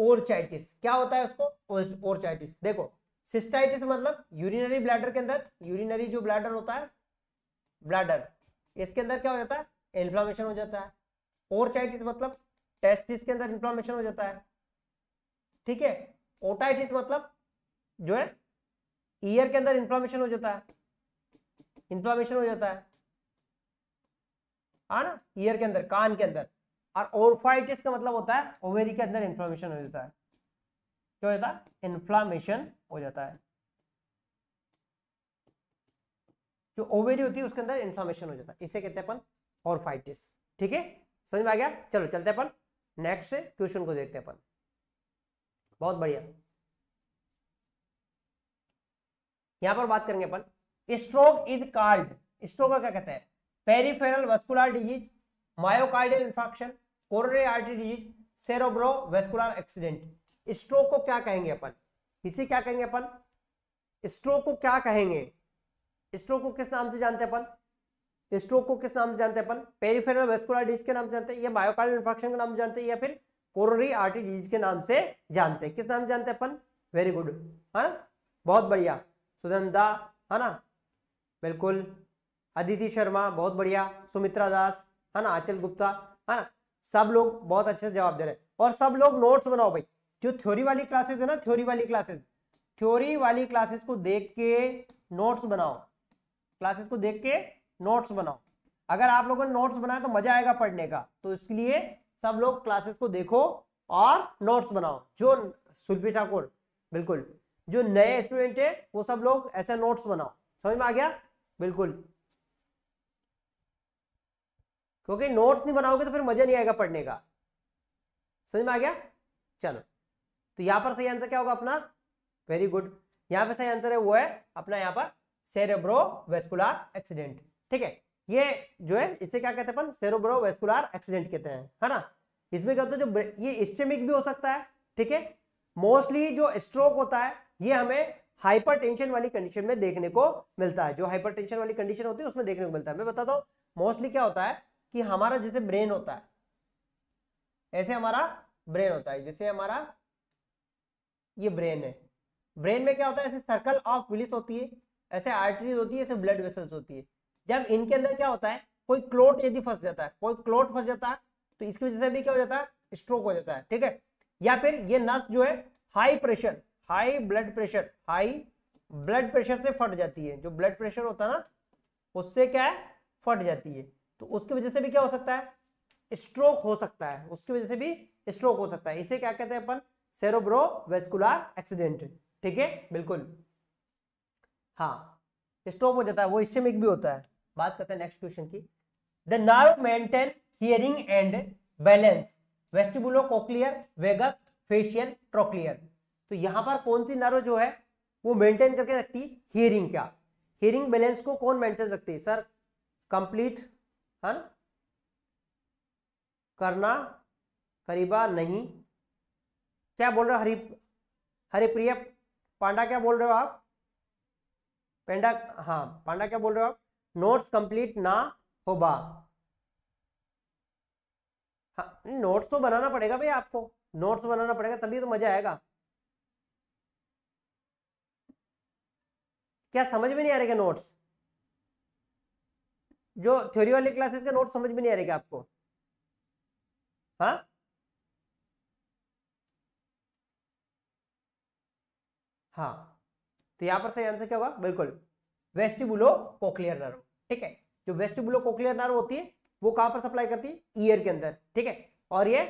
ओरचाइटिस क्या होता है उसको ओरचाइटिस देखो सिस्टाइटिस मतलब यूरिनरी ब्लैडर के अंदर यूरिनरी जो ब्लैडर होता है ब्लैडर इसके अंदर क्या हो जाता है इन्फ्लामेशन हो जाता है ओरचाइटिस मतलब टेस्टिस के अंदर इन्फ्लामेशन हो जाता है ठीक है ओटाइटिस मतलब जो है ईयर के अंदर इन्फ्लामेशन हो जाता है इंफ्लामेशन हो जाता है हाँ ना ईयर के अंदर कान के अंदर और ओरफाइटिस का मतलब होता है ओवेरी के अंदर इन्फ्लामेशन हो जाता है क्या हो जाता है इन्फ्लामेशन हो जाता है जो ओवेरी होती है उसके अंदर इन्फ्लामेशन हो जाता है इसे कहते हैं अपन ओरफाइटिस ठीक है समझ में आ गया चलो चलते अपन नेक्स्ट क्वेश्चन को देखते हैं अपन बहुत बढ़िया यहां पर बात करेंगे अपन स्ट्रोक इज कॉल्ड स्ट्रोक का क्या कहते हैं peripheral vascular disease myocardial infarction coronary artery disease cerebrovascular accident stroke को क्या कहेंगे अपन इसे क्या कहेंगे अपन स्ट्रोक को क्या कहेंगे स्ट्रोक को किस नाम से जानते अपन स्ट्रोक को किस नाम से जानते अपन पेरीफेरल वेस्कुलर डिजीज के नाम से जानते हैं या मायोकार्डियल इंफ्रैक्शन के नाम से जानते हैं या फिर कोरोनरी आर्टरी डिजीज के नाम से जानते हैं किस नाम से जानते हैं अपन वेरी गुड है ना बहुत बढ़िया सुधनदा है हाँ ना बिल्कुल अदिति शर्मा बहुत बढ़िया सुमित्रा दास है ना आंचल गुप्ता है ना सब लोग बहुत अच्छे से जवाब दे रहे और सब लोग नोट्स बनाओ भाई जो थ्योरी वाली क्लासेस है ना थ्योरी वाली क्लासेस थ्योरी वाली क्लासेस को देख के नोट्स बनाओ क्लासेस को देख के नोट्स बनाओ अगर आप लोगों ने नोट्स बनाया तो मजा आएगा पढ़ने का तो इसके लिए सब लोग क्लासेस को देखो और नोट्स बनाओ जो सुलपी ठाकुर बिल्कुल जो नए स्टूडेंट है वो सब लोग ऐसे नोट्स बनाओ समझ में आ गया बिल्कुल क्योंकि नोट्स नहीं बनाओगे तो फिर मजा नहीं आएगा पढ़ने का समझ में आ गया चलो तो यहां पर सही आंसर क्या होगा अपना वेरी गुड यहां पर सही आंसर है वो है अपना यहां पर सेरेब्रो वेस्कुलर एक्सीडेंट ठीक है ये जो है इसे क्या कहते हैं सेरेब्रो वेस्कुलर एक्सीडेंट कहते हैं है ना इसमें क्या होता है जो ये स्टेमिक भी हो सकता है ठीक है मोस्टली जो स्ट्रोक होता है ये हमें हाइपरटेंशन वाली कंडीशन में देखने को मिलता है जो हाइपरटेंशन वाली कंडीशन होती है उसमें देखने को मिलता है मैं बताता हूँ मोस्टली क्या होता है कि हमारा जैसे ब्रेन होता है ऐसे हमारा ब्रेन होता है जैसे हमारा ये ब्रेन है ब्रेन में क्या होता है ऐसे सर्कल ऑफ विलिस होती है ऐसे आर्टरीज होती है ऐसे ब्लड वेसल्स होती है जब इनके अंदर क्या होता है कोई क्लोट यदि फंस जाता है कोई क्लोट फंस जाता है तो इसकी वजह से भी क्या हो जाता है स्ट्रोक हो जाता है ठीक है या फिर ये नस जो है high pressure high blood pressure high blood pressure से फट जाती है जो ब्लड प्रेशर होता है ना उससे क्या है फट जाती है तो उसकी वजह से भी क्या हो सकता है स्ट्रोक हो सकता है उसकी वजह से भी स्ट्रोक हो सकता है इसे क्या कहते हैं अपन सेरोब्रो वेस्कुलर एक्सीडेंट ठीक है बिल्कुल हाँ स्ट्रोक हो जाता है वो इस्टेमिक भी होता है बात करते हैं नेक्स्ट क्वेश्चन की the nerve maintain hearing and balance vestibulocochlear vagus facial trochlear तो यहां पर कौन सी नर्व जो है वो मेंटेन करके रखती है हियरिंग क्या हियरिंग बैलेंस को कौन मेंटेन रखती है सर कंप्लीट है ना करना करीबा नहीं क्या बोल रहे हो हरी हरे प्रिय पांडा क्या बोल रहे हो आप पेंडा हाँ पांडा क्या बोल रहे हो आप नोट्स कंप्लीट ना बा हाँ नोट्स तो बनाना पड़ेगा भाई आपको नोट्स बनाना पड़ेगा तभी तो मजा आएगा क्या समझ में नहीं आ रहे क्या नोट्स जो थ्योरी वाले क्लासेस के नोट समझ में नहीं आ रहे क्या आपको हाँ हाँ तो यहां पर सही आंसर क्या होगा बिल्कुल वेस्टिबुलो कोक्लियर नर्व ठीक है जो वेस्टिबुलो कोक्लियर नर्व होती है वो कहां पर सप्लाई करती है ईयर के अंदर ठीक है और ये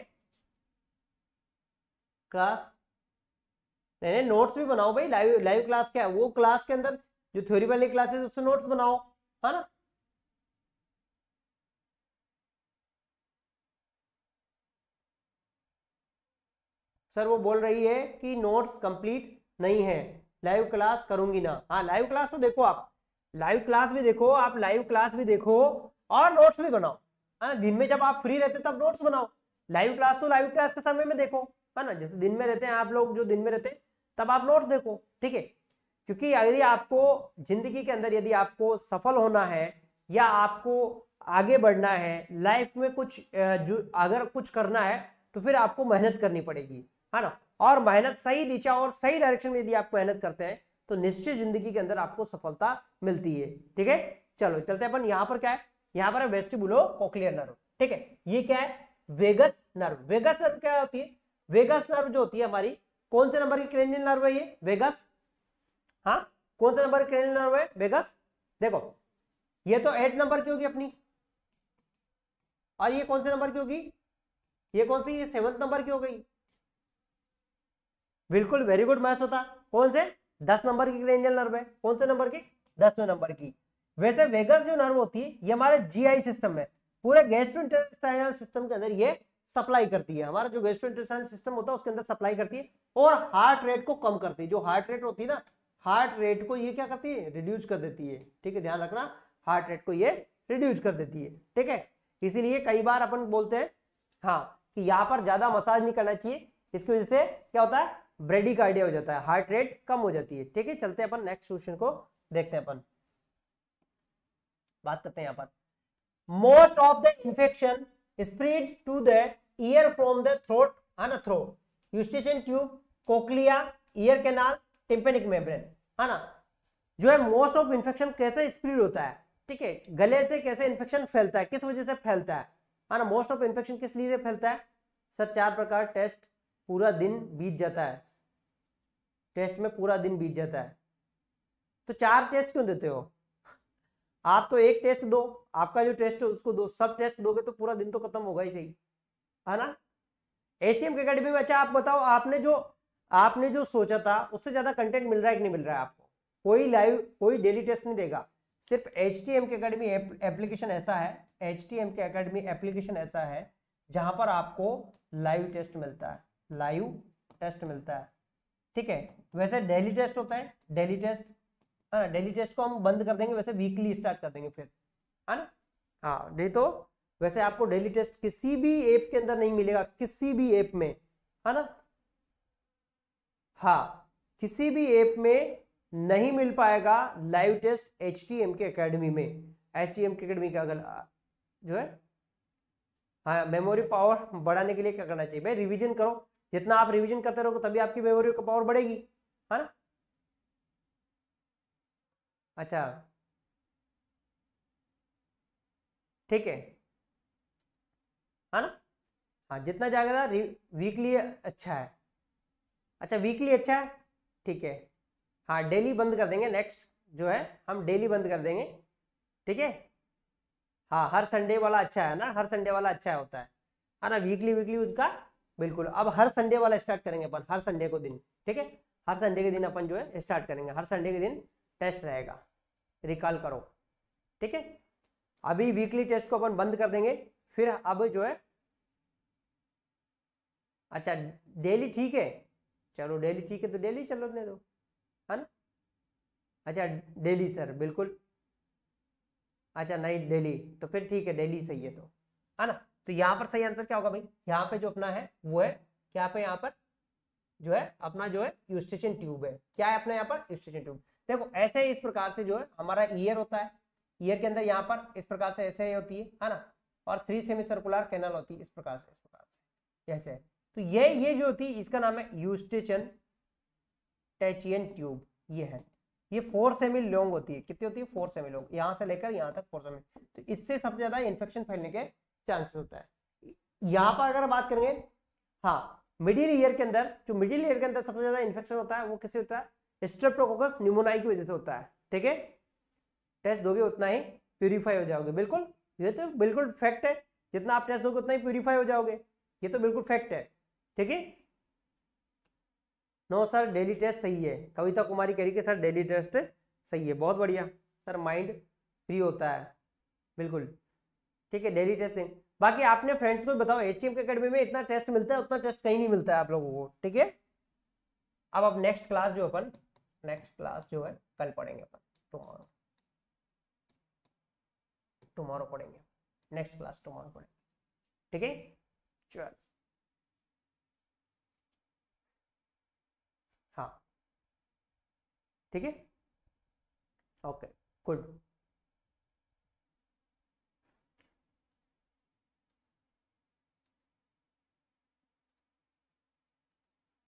क्लास नहीं नहीं नोट्स भी बनाओ भाई लाइव लाइव क्लास क्या है वो क्लास के अंदर जो थ्योरी वाली क्लासेस उससे नोट्स बनाओ है ना सर वो बोल रही है कि नोट्स कंप्लीट नहीं है लाइव क्लास करूंगी ना हाँ लाइव क्लास तो देखो आप लाइव क्लास भी देखो आप लाइव क्लास भी देखो और नोट्स भी बनाओ है ना दिन में जब आप फ्री रहते तब नोट्स बनाओ लाइव क्लास तो लाइव क्लास के समय में देखो है ना जैसे दिन में रहते हैं आप लोग जो दिन में रहते हैं तब आप नोट्स देखो ठीक है क्योंकि यदि आपको जिंदगी के अंदर यदि आपको सफल होना है या आपको आगे बढ़ना है लाइफ में कुछ जो अगर कुछ करना है तो फिर आपको मेहनत करनी पड़ेगी है ना और मेहनत सही दिशा और सही डायरेक्शन में यदि आप मेहनत करते हैं तो निश्चित जिंदगी के अंदर आपको सफलता मिलती है ठीक है चलो चलते हैं अपन यहाँ पर क्या है यहाँ पर है वेस्टिबुलो कोक्लियर नर्व ठीक है ये क्या है वेगस नर्व वेगस नर्व क्या होती है वेगस नर्व जो होती है हमारी कौन से नंबर की क्रेनियल नर्व है ये वेगस हाँ कौन सा नंबर क्रिमिनल नंबर है बेगस देखो ये तो एट नंबर की होगी अपनी और ये कौन से नंबर की होगी ये कौन सी ये सेवंथ नंबर की हो गई बिल्कुल वेरी गुड मैच होता कौन से दस नंबर की ग्रेंजल नर्व है कौन से नंबर की दसवें नंबर की वैसे वेगस जो नर्व होती है ये हमारे जीआई सिस्टम में पूरे गैस्ट्रोइंटेस्टाइनल सिस्टम के अंदर ये सप्लाई करती है हमारा जो गैस्ट्रोइंटेस्टाइनल सिस्टम होता है उसके अंदर सप्लाई करती है और हार्ट रेट को कम करती है जो हार्ट रेट होती है ना हार्ट रेट को ये क्या करती है रिड्यूज कर देती है ठीक है ध्यान रखना हार्ट रेट को ये रिड्यूज कर देती है ठीक है इसीलिए कई बार अपन बोलते हैं हाँ कि यहाँ पर ज़्यादा मसाज नहीं करना चाहिए इसकी वजह से क्या होता है ब्रेडी कार्डिया हो जाता है हार्ट रेट कम हो जाती है ठीक है चलते हैं अपन नेक्स्ट क्वेश्चन को देखते हैं अपन बात करते हैं यहाँ पर most of the infection spread to the ear from the throat है ना throat eustachian tube cochlea ear canal tympanic membrane है ना जो है मोस्ट ऑफ इन्फेक्शन कैसे स्प्रीड होता है ठीक है गले से कैसे इन्फेक्शन फैलता है किस वजह से फैलता है है ना मोस्ट ऑफ इन्फेक्शन किस लिए फैलता है सर चार प्रकार टेस्ट पूरा दिन बीत जाता है टेस्ट में पूरा दिन बीत जाता है तो चार टेस्ट क्यों देते हो आप तो एक टेस्ट दो आपका जो टेस्ट है उसको दो सब टेस्ट दोगे तो पूरा दिन तो खत्म होगा ही सही है ना एस टी एम अकेडमी में अच्छा आप बताओ आपने जो आपने जो सोचा था उससे ज़्यादा कंटेंट मिल रहा है कि नहीं मिल रहा है आपको कोई लाइव कोई डेली टेस्ट नहीं देगा सिर्फ एच टी एम के अकेडमी एप्लीकेशन ऐसा है एच टी एम के अकेडमी एप्लीकेशन ऐसा है जहाँ पर आपको लाइव टेस्ट मिलता है लाइव टेस्ट मिलता है ठीक है वैसे डेली टेस्ट होता है डेली टेस्ट है ना डेली टेस्ट को हम बंद कर देंगे वैसे वीकली स्टार्ट कर देंगे फिर है ना हाँ नहीं तो वैसे आपको डेली टेस्ट किसी भी ऐप के अंदर नहीं मिलेगा किसी भी ऐप में है ना हाँ किसी भी ऐप में नहीं मिल पाएगा live test H T M के अकेडमी में एच टी एम के अकेडमी का अगर जो है हाँ मेमोरी पावर बढ़ाने के लिए क्या करना चाहिए भाई रिवीजन करो जितना आप रिवीजन करते रहोगे तभी आपकी मेमोरी का पावर बढ़ेगी है ना अच्छा ठीक है है ना हाँ जितना जाएगा वीकली अच्छा है अच्छा वीकली अच्छा है ठीक है हाँ डेली बंद कर देंगे नेक्स्ट जो है हम डेली बंद कर देंगे ठीक है हाँ हर संडे वाला अच्छा है ना हर संडे वाला अच्छा होता है है हाँ ना वीकली वीकली उसका बिल्कुल अब हर संडे वाला स्टार्ट करेंगे अपन हर संडे को दिन ठीक है हर संडे के दिन अपन जो है स्टार्ट करेंगे हर संडे के दिन टेस्ट रहेगा रिकॉल करो ठीक है अभी वीकली टेस्ट को अपन बंद कर देंगे फिर अब जो है अच्छा डेली ठीक है चलो डेली ठीक है तो डेली चलो चलने दो है ना अच्छा डेली सर बिल्कुल अच्छा नहीं डेली तो फिर ठीक है डेली सही है तो है ना तो यहाँ पर सही आंसर क्या होगा भाई यहाँ पे जो अपना है वो है क्या पे यहाँ पर जो है अपना जो है यूस्टेशन ट्यूब है क्या है अपना यहाँ पर यूस्टेशन ट्यूब देखो ऐसे इस प्रकार से जो है हमारा ईयर होता है ईयर के अंदर यहाँ पर इस प्रकार से ऐसे होती है है ना और थ्री सेमी सर्कुलर कैनल होती है इस प्रकार से इस प्रकार से ऐसे तो ये ये जो थी इसका नाम है यूस्टेचन टैचियन ट्यूब ये है ये फोर सेमी लॉन्ग होती है कितनी होती है फोर सेमी लॉन्ग यहाँ से लेकर यहाँ तक फोर सेमी तो इससे सबसे ज्यादा इन्फेक्शन फैलने के चांसेस होता है यहाँ पर अगर बात करेंगे हाँ मिडिल ईयर के अंदर जो मिडिल ईयर के अंदर सबसे ज्यादा इन्फेक्शन होता है वो किससे होता है स्ट्रेप्टोकोकस न्यूमोनाई की वजह से होता है ठीक है टेस्ट दोगे उतना ही प्यूरिफाई हो जाओगे बिल्कुल ये तो बिल्कुल फैक्ट है जितना आप टेस्ट दोगे उतना ही प्यूरीफाई हो जाओगे ये तो बिल्कुल फैक्ट है ठीक है नो सर डेली टेस्ट सही है कविता कुमारी कह रही कि सर डेली टेस्ट सही है बहुत बढ़िया सर माइंड फ्री होता है बिल्कुल ठीक है डेली टेस्ट देंगे बाकी आपने फ्रेंड्स को बताओ एच टी अकेडमी में इतना टेस्ट मिलता है उतना टेस्ट कहीं नहीं मिलता है आप लोगों को ठीक है अब अब नेक्स्ट क्लास जो अपन नेक्स्ट क्लास जो है कल पढ़ेंगे अपन टुमारो टुमारो पढ़ेंगे नेक्स्ट क्लास टुमारो पढ़ेंगे ठीक है चलो ठीक है ओके गुड